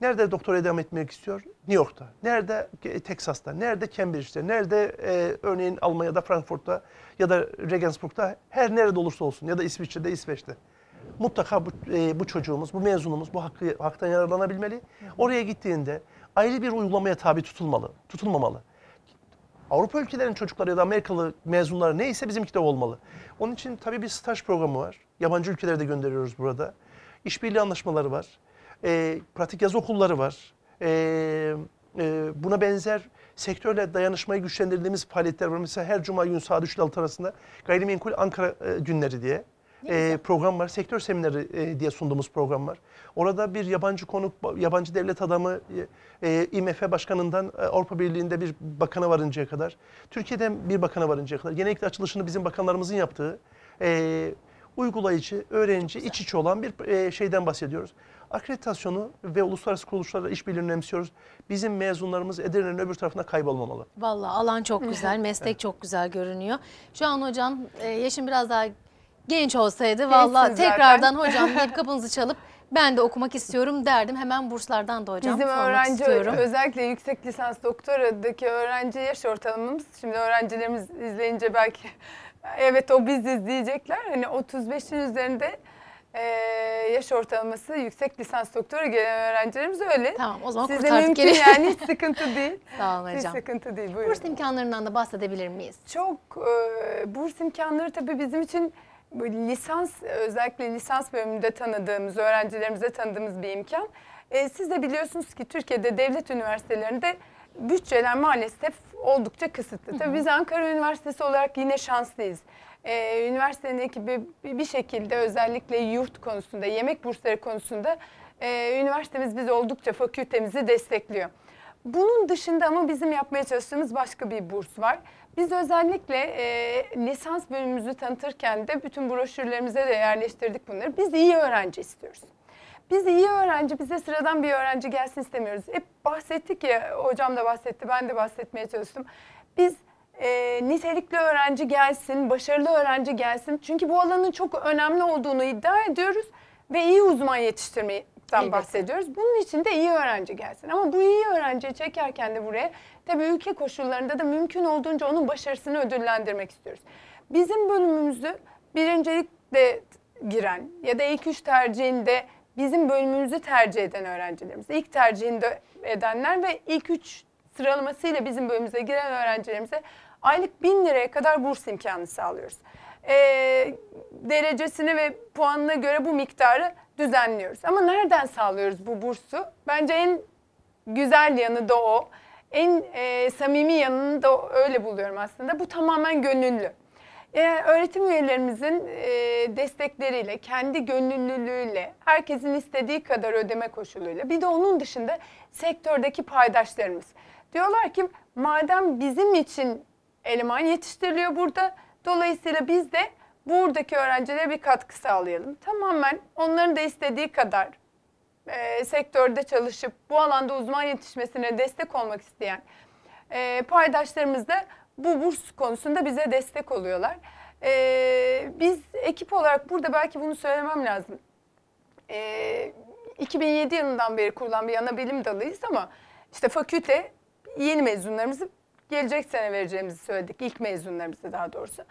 nerede doktora devam etmek istiyor? New York'ta. Nerede? Texas'ta. Nerede? Cambridge'de. Nerede? E, örneğin Almanya'da, Frankfurt'ta ya da Regensburg'da. Her nerede olursa olsun ya da İsviçre'de, İsveç'te. Mutlaka bu, e, bu çocuğumuz, bu mezunumuz bu hakkı, haktan yararlanabilmeli. Oraya gittiğinde ayrı bir uygulamaya tabi tutulmalı, tutulmamalı. Avrupa ülkelerinin çocukları ya da Amerikalı mezunları neyse bizimki de olmalı. Onun için tabii bir staj programı var. Yabancı ülkelere de gönderiyoruz burada. İşbirliği anlaşmaları var. E, pratik yaz okulları var. E, e, buna benzer sektörle dayanışmayı güçlendirdiğimiz faaliyetler var. Mesela her cuma gün saat 3 ile 6 arasında gayrimenkul Ankara e, günleri diye e, ee, program var. Sektör semineri e, diye sunduğumuz program var. Orada bir yabancı konuk, yabancı devlet adamı e, e IMF başkanından e, Avrupa Birliği'nde bir bakana varıncaya kadar, Türkiye'den bir bakana varıncaya kadar, genellikle açılışını bizim bakanlarımızın yaptığı e, uygulayıcı, öğrenci, iç içe olan bir e, şeyden bahsediyoruz. Akreditasyonu ve uluslararası kuruluşlarla işbirliğini önemsiyoruz. Bizim mezunlarımız Edirne'nin öbür tarafına kaybolmamalı. Valla alan çok güzel, meslek çok güzel görünüyor. Şu an hocam e, yaşım biraz daha genç olsaydı valla tekrardan hocam deyip kapınızı çalıp ben de okumak istiyorum derdim. Hemen burslardan da hocam Bizim öğrenci istiyorum. özellikle yüksek lisans doktoradaki öğrenci yaş ortalamamız şimdi öğrencilerimiz izleyince belki evet o biziz diyecekler. Hani 35'in üzerinde e, yaş ortalaması yüksek lisans doktora gelen öğrencilerimiz öyle. Tamam o zaman Size kurtardık mümkün geri. yani hiç sıkıntı değil. Sağ olun hocam. Hiç sıkıntı değil buyurun. Burs imkanlarından da bahsedebilir miyiz? Çok e, burs imkanları tabii bizim için böyle lisans özellikle lisans bölümünde tanıdığımız, öğrencilerimize tanıdığımız bir imkan. E, siz de biliyorsunuz ki Türkiye'de devlet üniversitelerinde bütçeler maalesef oldukça kısıtlı. Tabii biz Ankara Üniversitesi olarak yine şanslıyız. Ee, üniversitenin ekibi bir şekilde özellikle yurt konusunda, yemek bursları konusunda e, üniversitemiz biz oldukça fakültemizi destekliyor. Bunun dışında ama bizim yapmaya çalıştığımız başka bir burs var. Biz özellikle e, lisans bölümümüzü tanıtırken de bütün broşürlerimize de yerleştirdik bunları. Biz iyi öğrenci istiyoruz. Biz iyi öğrenci, bize sıradan bir öğrenci gelsin istemiyoruz. Hep bahsettik ya, hocam da bahsetti, ben de bahsetmeye çalıştım. Biz e, nitelikli öğrenci gelsin, başarılı öğrenci gelsin. Çünkü bu alanın çok önemli olduğunu iddia ediyoruz ve iyi uzman yetiştirmeyi Elbette. bahsediyoruz. Bunun için de iyi öğrenci gelsin. Ama bu iyi öğrenci çekerken de buraya tabii ülke koşullarında da mümkün olduğunca onun başarısını ödüllendirmek istiyoruz. Bizim bölümümüzü birincilikle giren ya da ilk üç tercihinde bizim bölümümüzü tercih eden öğrencilerimiz, ilk tercihinde edenler ve ilk üç sıralamasıyla bizim bölümümüze giren öğrencilerimize aylık bin liraya kadar burs imkanı sağlıyoruz. Ee, derecesini ve puanına göre bu miktarı düzenliyoruz. Ama nereden sağlıyoruz bu bursu? Bence en güzel yanı da o. En e, samimi yanını da öyle buluyorum aslında. Bu tamamen gönüllü. E, öğretim üyelerimizin e, destekleriyle, kendi gönüllülüğüyle, herkesin istediği kadar ödeme koşuluyla bir de onun dışında sektördeki paydaşlarımız. Diyorlar ki madem bizim için eleman yetiştiriliyor burada dolayısıyla biz de buradaki öğrencilere bir katkı sağlayalım. Tamamen onların da istediği kadar e, sektörde çalışıp bu alanda uzman yetişmesine destek olmak isteyen e, paydaşlarımız da bu burs konusunda bize destek oluyorlar. E, biz ekip olarak burada belki bunu söylemem lazım. E, 2007 yılından beri kurulan bir ana bilim dalıyız ama işte fakülte yeni mezunlarımızı gelecek sene vereceğimizi söyledik. İlk mezunlarımızı daha doğrusu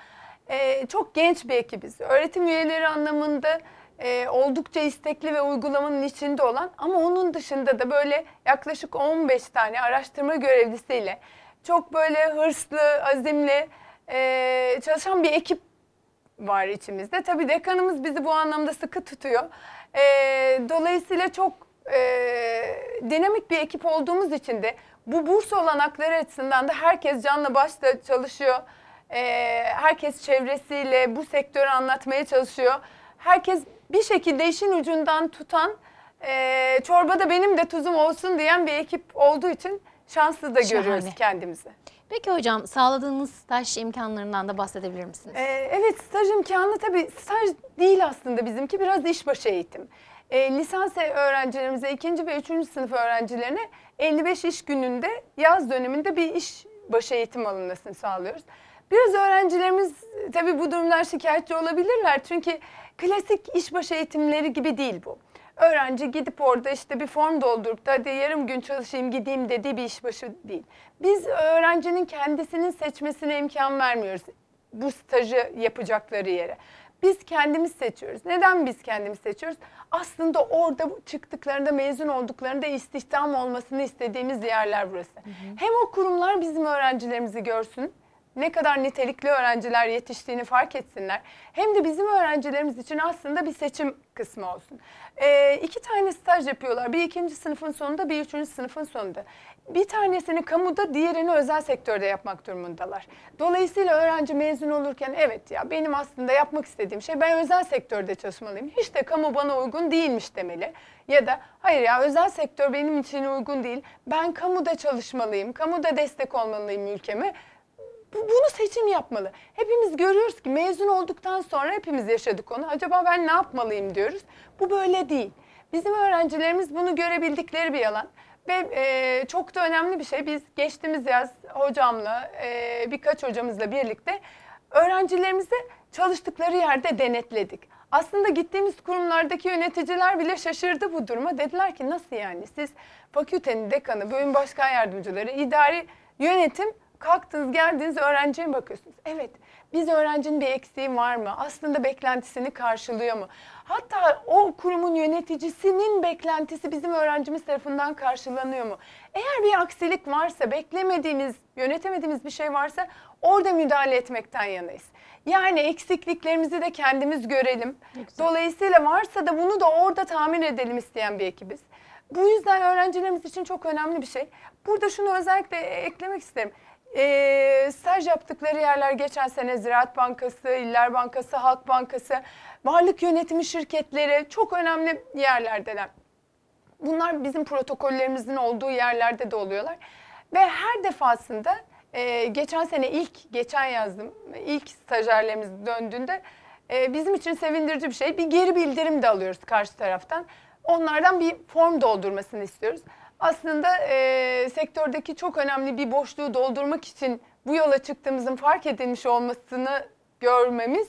e, çok genç bir ekibiz. Öğretim üyeleri anlamında e, oldukça istekli ve uygulamanın içinde olan ama onun dışında da böyle yaklaşık 15 tane araştırma görevlisiyle çok böyle hırslı, azimli e, çalışan bir ekip var içimizde. Tabii dekanımız bizi bu anlamda sıkı tutuyor. E, dolayısıyla çok e, dinamik bir ekip olduğumuz için de bu burs olanakları açısından da herkes canla başla çalışıyor. Ee, herkes çevresiyle bu sektörü anlatmaya çalışıyor. Herkes bir şekilde işin ucundan tutan, e, çorbada benim de tuzum olsun diyen bir ekip olduğu için şanslı da Şahane. görüyoruz kendimizi. Peki hocam sağladığınız staj imkanlarından da bahsedebilir misiniz? Ee, evet staj imkanı tabii staj değil aslında bizimki biraz işbaşı eğitim. E, lisans öğrencilerimize, ikinci ve üçüncü sınıf öğrencilerine 55 iş gününde yaz döneminde bir iş başı eğitim alınmasını sağlıyoruz. Biraz öğrencilerimiz tabii bu durumdan şikayetçi olabilirler. Çünkü klasik işbaşı eğitimleri gibi değil bu. Öğrenci gidip orada işte bir form doldurup da hadi yarım gün çalışayım gideyim dediği bir işbaşı değil. Biz öğrencinin kendisinin seçmesine imkan vermiyoruz bu stajı yapacakları yere. Biz kendimiz seçiyoruz. Neden biz kendimiz seçiyoruz? Aslında orada çıktıklarında mezun olduklarında istihdam olmasını istediğimiz yerler burası. Hı hı. Hem o kurumlar bizim öğrencilerimizi görsün ne kadar nitelikli öğrenciler yetiştiğini fark etsinler. Hem de bizim öğrencilerimiz için aslında bir seçim kısmı olsun. Ee, iki tane staj yapıyorlar. Bir ikinci sınıfın sonunda, bir üçüncü sınıfın sonunda. Bir tanesini kamuda, diğerini özel sektörde yapmak durumundalar. Dolayısıyla öğrenci mezun olurken evet ya benim aslında yapmak istediğim şey ben özel sektörde çalışmalıyım. Hiç de kamu bana uygun değilmiş demeli. Ya da hayır ya özel sektör benim için uygun değil. Ben kamuda çalışmalıyım, kamuda destek olmalıyım ülkeme bu, bunu seçim yapmalı. Hepimiz görüyoruz ki mezun olduktan sonra hepimiz yaşadık onu. Acaba ben ne yapmalıyım diyoruz. Bu böyle değil. Bizim öğrencilerimiz bunu görebildikleri bir yalan. Ve e, çok da önemli bir şey. Biz geçtiğimiz yaz hocamla, e, birkaç hocamızla birlikte öğrencilerimizi çalıştıkları yerde denetledik. Aslında gittiğimiz kurumlardaki yöneticiler bile şaşırdı bu duruma. Dediler ki nasıl yani siz fakültenin dekanı, bölüm başkan yardımcıları, idari yönetim kalktınız geldiniz öğrenciye mi bakıyorsunuz? Evet biz öğrencinin bir eksiği var mı? Aslında beklentisini karşılıyor mu? Hatta o kurumun yöneticisinin beklentisi bizim öğrencimiz tarafından karşılanıyor mu? Eğer bir aksilik varsa, beklemediğimiz, yönetemediğimiz bir şey varsa orada müdahale etmekten yanayız. Yani eksikliklerimizi de kendimiz görelim. Güzel. Dolayısıyla varsa da bunu da orada tahmin edelim isteyen bir ekibiz. Bu yüzden öğrencilerimiz için çok önemli bir şey. Burada şunu özellikle eklemek isterim e, staj yaptıkları yerler geçen sene Ziraat Bankası, İller Bankası, Halk Bankası, varlık yönetimi şirketleri çok önemli yerlerdeler. Bunlar bizim protokollerimizin olduğu yerlerde de oluyorlar. Ve her defasında e, geçen sene ilk, geçen yazdım, ilk stajyerlerimiz döndüğünde e, bizim için sevindirici bir şey. Bir geri bildirim de alıyoruz karşı taraftan. Onlardan bir form doldurmasını istiyoruz aslında e, sektördeki çok önemli bir boşluğu doldurmak için bu yola çıktığımızın fark edilmiş olmasını görmemiz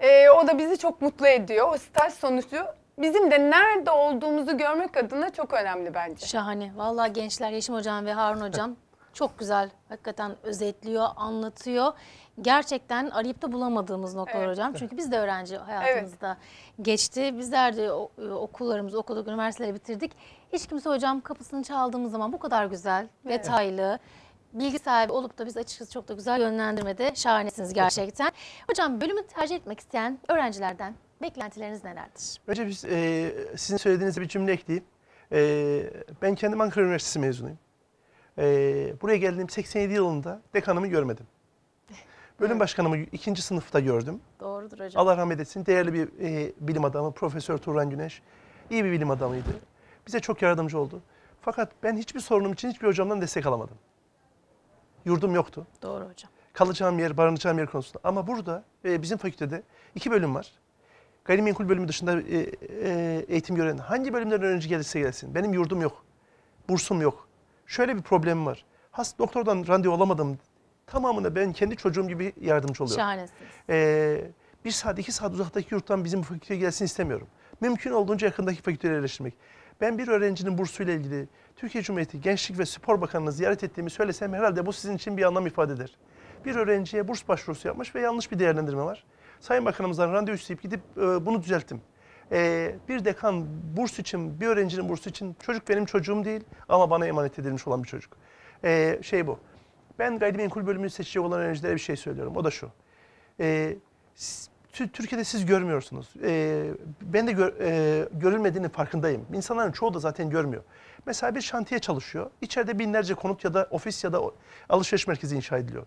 e, o da bizi çok mutlu ediyor. O staj sonucu bizim de nerede olduğumuzu görmek adına çok önemli bence. Şahane. Vallahi gençler Yeşim Hocam ve Harun Hocam çok güzel hakikaten özetliyor, anlatıyor. Gerçekten arayıp da bulamadığımız noktalar evet. hocam. Çünkü biz de öğrenci hayatımızda evet. geçti. Bizler de e, okullarımızı okuduk, üniversiteleri bitirdik. Hiç kimse hocam kapısını çaldığımız zaman bu kadar güzel, evet. detaylı, bilgi sahibi olup da biz açıkçası çok da güzel yönlendirmede şahanesiniz gerçekten. Hocam bölümü tercih etmek isteyen öğrencilerden beklentileriniz nelerdir? Önce biz e, sizin söylediğiniz bir cümle ekleyeyim. E, ben kendim Ankara Üniversitesi mezunuyum. E, buraya geldiğim 87 yılında dekanımı görmedim. Bölüm başkanımı ikinci sınıfta gördüm. Doğrudur hocam. Allah rahmet etsin. Değerli bir e, bilim adamı Profesör Turan Güneş. İyi bir bilim adamıydı. Bize çok yardımcı oldu. Fakat ben hiçbir sorunum için hiçbir hocamdan destek alamadım. Yurdum yoktu. Doğru hocam. Kalacağım yer, barınacağım yer konusunda. Ama burada e, bizim fakültede iki bölüm var. Gayrimenkul bölümü dışında e, e, eğitim gören hangi bölümden öğrenci gelirse gelsin. Benim yurdum yok. Bursum yok. Şöyle bir problemim var. Hast doktordan randevu alamadım. Tamamını ben kendi çocuğum gibi yardımcı oluyorum. Şahanesiniz. Ee, bir saat, iki saat uzaktaki yurttan bizim fakülteye gelsin istemiyorum. Mümkün olduğunca yakındaki fakülteleri eleştirmek. Ben bir öğrencinin bursuyla ilgili Türkiye Cumhuriyeti Gençlik ve Spor Bakanı'nı ziyaret ettiğimi söylesem herhalde bu sizin için bir anlam ifade eder. Bir öğrenciye burs başvurusu yapmış ve yanlış bir değerlendirme var. Sayın Bakanımızdan randevu isteyip gidip e, bunu düzelttim. E, bir dekan burs için, bir öğrencinin bursu için çocuk benim çocuğum değil ama bana emanet edilmiş olan bir çocuk. E, şey bu. Ben gayrimenkul bölümünü seçecek olan öğrencilere bir şey söylüyorum. O da şu. E, Türkiye'de siz görmüyorsunuz. Ee, ben de gör, e, görülmediğinin farkındayım. İnsanların çoğu da zaten görmüyor. Mesela bir şantiye çalışıyor. İçeride binlerce konut ya da ofis ya da alışveriş merkezi inşa ediliyor.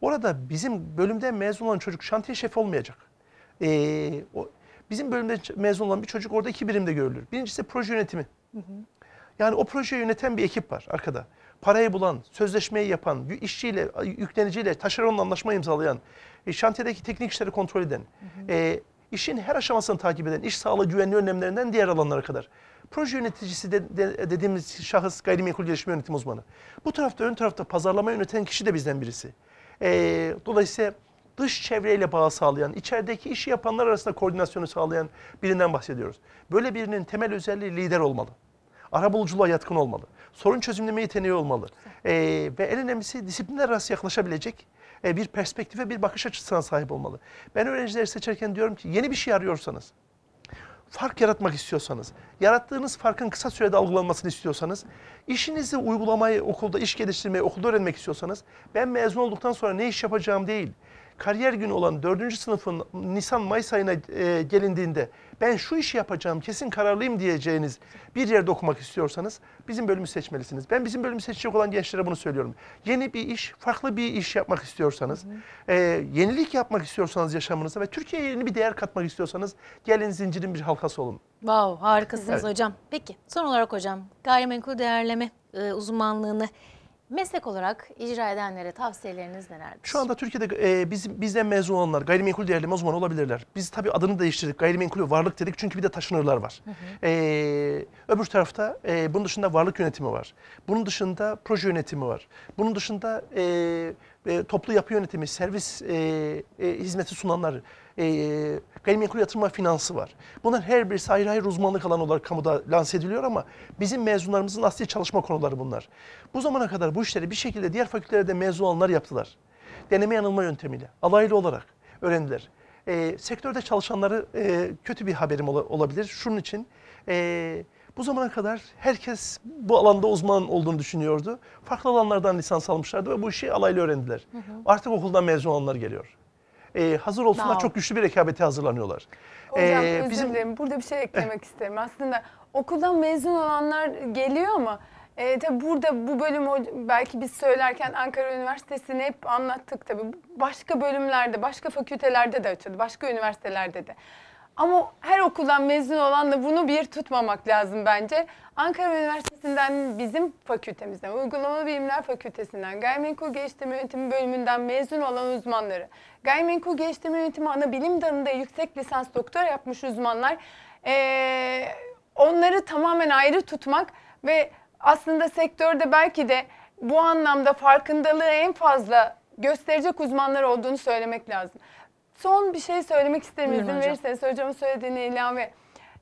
Orada bizim bölümden mezun olan çocuk şantiye şefi olmayacak. Ee, o, bizim bölümde mezun olan bir çocuk orada iki birimde görülür. Birincisi proje yönetimi. Hı hı. Yani o projeyi yöneten bir ekip var arkada. Parayı bulan, sözleşmeyi yapan, işçiyle, yükleniciyle, taşeronla anlaşma imzalayan, e, şantiyedeki teknik işleri kontrol eden, hı hı. E, işin her aşamasını takip eden, iş sağlığı güvenliği önlemlerinden diğer alanlara kadar. Proje yöneticisi de, de, dediğimiz şahıs gayrimenkul gelişme yönetim uzmanı. Bu tarafta ön tarafta pazarlama yöneten kişi de bizden birisi. E, dolayısıyla dış çevreyle bağ sağlayan, içerideki işi yapanlar arasında koordinasyonu sağlayan birinden bahsediyoruz. Böyle birinin temel özelliği lider olmalı. Arabuluculuğa yatkın olmalı. Sorun çözümleme yeteneği olmalı. Ee, ve en önemlisi disiplinler arası yaklaşabilecek e, bir perspektife, bir bakış açısına sahip olmalı. Ben öğrencileri seçerken diyorum ki yeni bir şey arıyorsanız, fark yaratmak istiyorsanız, yarattığınız farkın kısa sürede algılanmasını istiyorsanız, işinizi uygulamayı okulda, iş geliştirmeyi okulda öğrenmek istiyorsanız, ben mezun olduktan sonra ne iş yapacağım değil, kariyer günü olan 4. sınıfın Nisan-Mayıs ayına e, gelindiğinde ben şu işi yapacağım, kesin kararlıyım diyeceğiniz bir yerde okumak istiyorsanız bizim bölümü seçmelisiniz. Ben bizim bölümü seçecek olan gençlere bunu söylüyorum. Yeni bir iş, farklı bir iş yapmak istiyorsanız, E, yenilik yapmak istiyorsanız yaşamınıza ve Türkiye'ye yeni bir değer katmak istiyorsanız gelin zincirin bir halkası olun. Wow, harikasınız evet. hocam. Peki son olarak hocam gayrimenkul değerleme e, uzmanlığını Meslek olarak icra edenlere tavsiyeleriniz nelerdir? Şu anda Türkiye'de e, bizim bizden mezun olanlar gayrimenkul değerli mezun olabilirler. Biz tabii adını değiştirdik. Gayrimenkul varlık dedik çünkü bir de taşınırlar var. Hı hı. E, öbür tarafta e, bunun dışında varlık yönetimi var. Bunun dışında proje yönetimi var. Bunun dışında e, e, toplu yapı yönetimi, servis e, e, hizmeti sunanlar e, gayrimenkul yatırma finansı var. Bunlar her birisi ayrı ayrı uzmanlık alanı olarak kamuda lanse ediliyor ama bizim mezunlarımızın asli çalışma konuları bunlar. Bu zamana kadar bu işleri bir şekilde diğer fakültelerde mezun olanlar yaptılar. Deneme yanılma yöntemiyle, alaylı olarak öğrendiler. E, sektörde çalışanları e, kötü bir haberim ola, olabilir. Şunun için e, bu zamana kadar herkes bu alanda uzman olduğunu düşünüyordu. Farklı alanlardan lisans almışlardı ve bu işi alaylı öğrendiler. Hı hı. Artık okuldan mezun olanlar geliyor e, hazır olsunlar. Çok güçlü bir rekabete hazırlanıyorlar. Hocam ee, özür bizim... dilerim. Burada bir şey eklemek eh. isterim. Aslında okuldan mezun olanlar geliyor ama e, ee, tabii burada bu bölüm belki biz söylerken Ankara Üniversitesi'ni hep anlattık tabii. Başka bölümlerde, başka fakültelerde de açıldı, başka üniversitelerde de. Ama her okuldan mezun olan da bunu bir tutmamak lazım bence. Ankara Üniversitesi'nden bizim fakültemizden, Uygulamalı Bilimler Fakültesinden, Gayrimenkul Geliştirme Yönetimi bölümünden mezun olan uzmanları, Gayrimenkul Geliştirme Yönetimi ana bilim dalında yüksek lisans doktora yapmış uzmanlar, ee, onları tamamen ayrı tutmak ve aslında sektörde belki de bu anlamda farkındalığı en fazla gösterecek uzmanlar olduğunu söylemek lazım. Son bir şey söylemek istemiyorum. Buyurun izin hocam. verirseniz. Hocamın söylediğine ilave.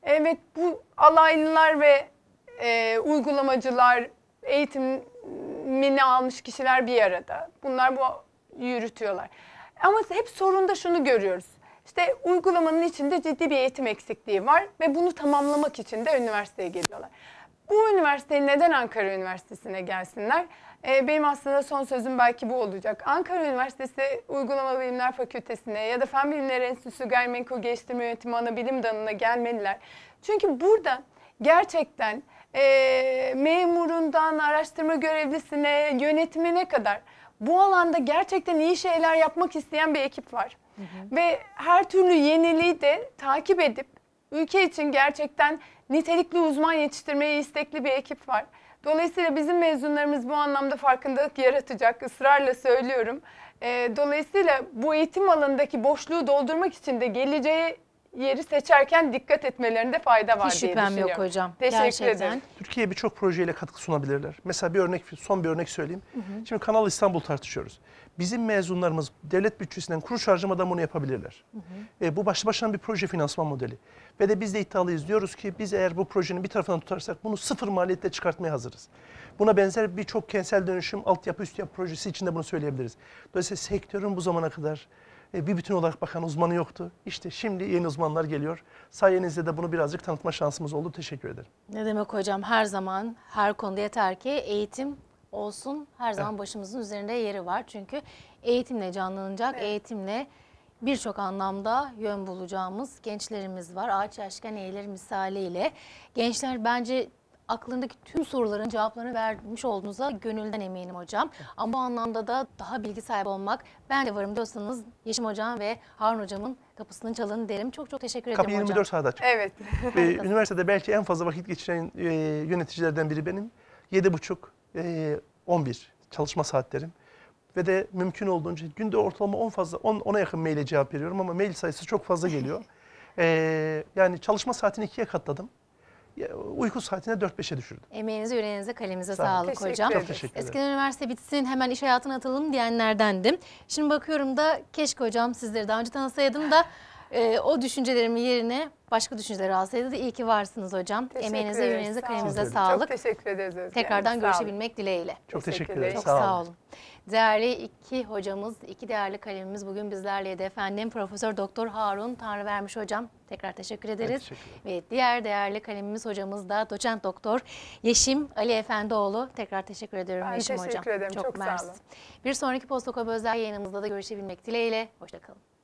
Evet bu alaylılar ve e, uygulamacılar, eğitimini almış kişiler bir arada. Bunlar bu yürütüyorlar. Ama hep sorunda şunu görüyoruz. İşte uygulamanın içinde ciddi bir eğitim eksikliği var ve bunu tamamlamak için de üniversiteye geliyorlar. Bu üniversiteye neden Ankara Üniversitesi'ne gelsinler? Ee, benim aslında son sözüm belki bu olacak. Ankara Üniversitesi Uygulama Bilimler Fakültesi'ne ya da Fen Bilimleri Enstitüsü Gayrimenkul Geliştirme Yönetimi Anabilim danına gelmeliler. Çünkü burada gerçekten e, memurundan araştırma görevlisine, yönetimine kadar bu alanda gerçekten iyi şeyler yapmak isteyen bir ekip var. Hı hı. Ve her türlü yeniliği de takip edip Ülke için gerçekten nitelikli uzman yetiştirmeye istekli bir ekip var. Dolayısıyla bizim mezunlarımız bu anlamda farkındalık yaratacak, ısrarla söylüyorum. E, dolayısıyla bu eğitim alanındaki boşluğu doldurmak için de geleceğe yeri seçerken dikkat etmelerinde fayda var Hiç diye şüphem düşünüyorum. yok hocam. Teşekkür Gerçekten. ederim. Türkiye birçok projeyle katkı sunabilirler. Mesela bir örnek, son bir örnek söyleyeyim. Hı hı. Şimdi Kanal İstanbul tartışıyoruz. Bizim mezunlarımız devlet bütçesinden kuruş harcamadan bunu yapabilirler. Hı hı. E, bu başlı başına bir proje finansman modeli. Ve de biz de iddialıyız. Diyoruz ki biz eğer bu projenin bir tarafından tutarsak bunu sıfır maliyette çıkartmaya hazırız. Buna benzer birçok kentsel dönüşüm, altyapı üst yapı projesi içinde bunu söyleyebiliriz. Dolayısıyla sektörün bu zamana kadar e, bir bütün olarak bakan uzmanı yoktu. İşte şimdi yeni uzmanlar geliyor. Sayenizde de bunu birazcık tanıtma şansımız oldu. Teşekkür ederim. Ne demek hocam her zaman her konuda yeter ki eğitim olsun her zaman evet. başımızın üzerinde yeri var. Çünkü eğitimle canlanacak, evet. eğitimle birçok anlamda yön bulacağımız gençlerimiz var. Ağaç yaşken eğilir misaliyle. Gençler bence aklındaki tüm soruların cevaplarını vermiş olduğunuza gönülden eminim hocam. Ama bu anlamda da daha bilgi sahibi olmak ben de varım diyorsanız Yeşim hocam ve Harun hocamın kapısını çalın derim. Çok çok teşekkür ederim Kapı hocam. Kapı 24 saat açık. Evet. ee, üniversitede belki en fazla vakit geçiren e, yöneticilerden biri benim. 7.30 e, ee, 11 çalışma saatlerim ve de mümkün olduğunca günde ortalama 10 fazla 10 10'a yakın maile cevap veriyorum ama mail sayısı çok fazla geliyor. Ee, yani çalışma saatini ikiye katladım. Uyku saatine 4-5'e düşürdüm. Emeğinize, yüreğinize, kalemize Sağ sağlık teşekkür hocam. Çok teşekkür ederim. Eskiden üniversite bitsin hemen iş hayatına atalım diyenlerdendim. Şimdi bakıyorum da keşke hocam sizleri daha önce tanısaydım da e, o düşüncelerimi yerine başka düşünceler alsaydı da iyi ki varsınız hocam. Teşekkür Emeğinize, ederiz. yüreğinize, kalemize sağlık. Çok teşekkür ederiz. Tekrardan Hanım. Sağ olun. görüşebilmek dileğiyle. Çok teşekkür teşekkür ederiz. Çok sağ olun. Değerli iki hocamız, iki değerli kalemimiz bugün bizlerleydi efendim. Profesör Doktor Harun Tanrıvermiş hocam. Tekrar teşekkür ederiz. teşekkür Ve diğer değerli kalemimiz hocamız da doçent doktor Yeşim Ali Efendioğlu. Tekrar teşekkür ediyorum Yeşim hocam. teşekkür ederim. Çok sağ olun. Bir sonraki Posta Kobe özel yayınımızda da görüşebilmek dileğiyle. Hoşçakalın.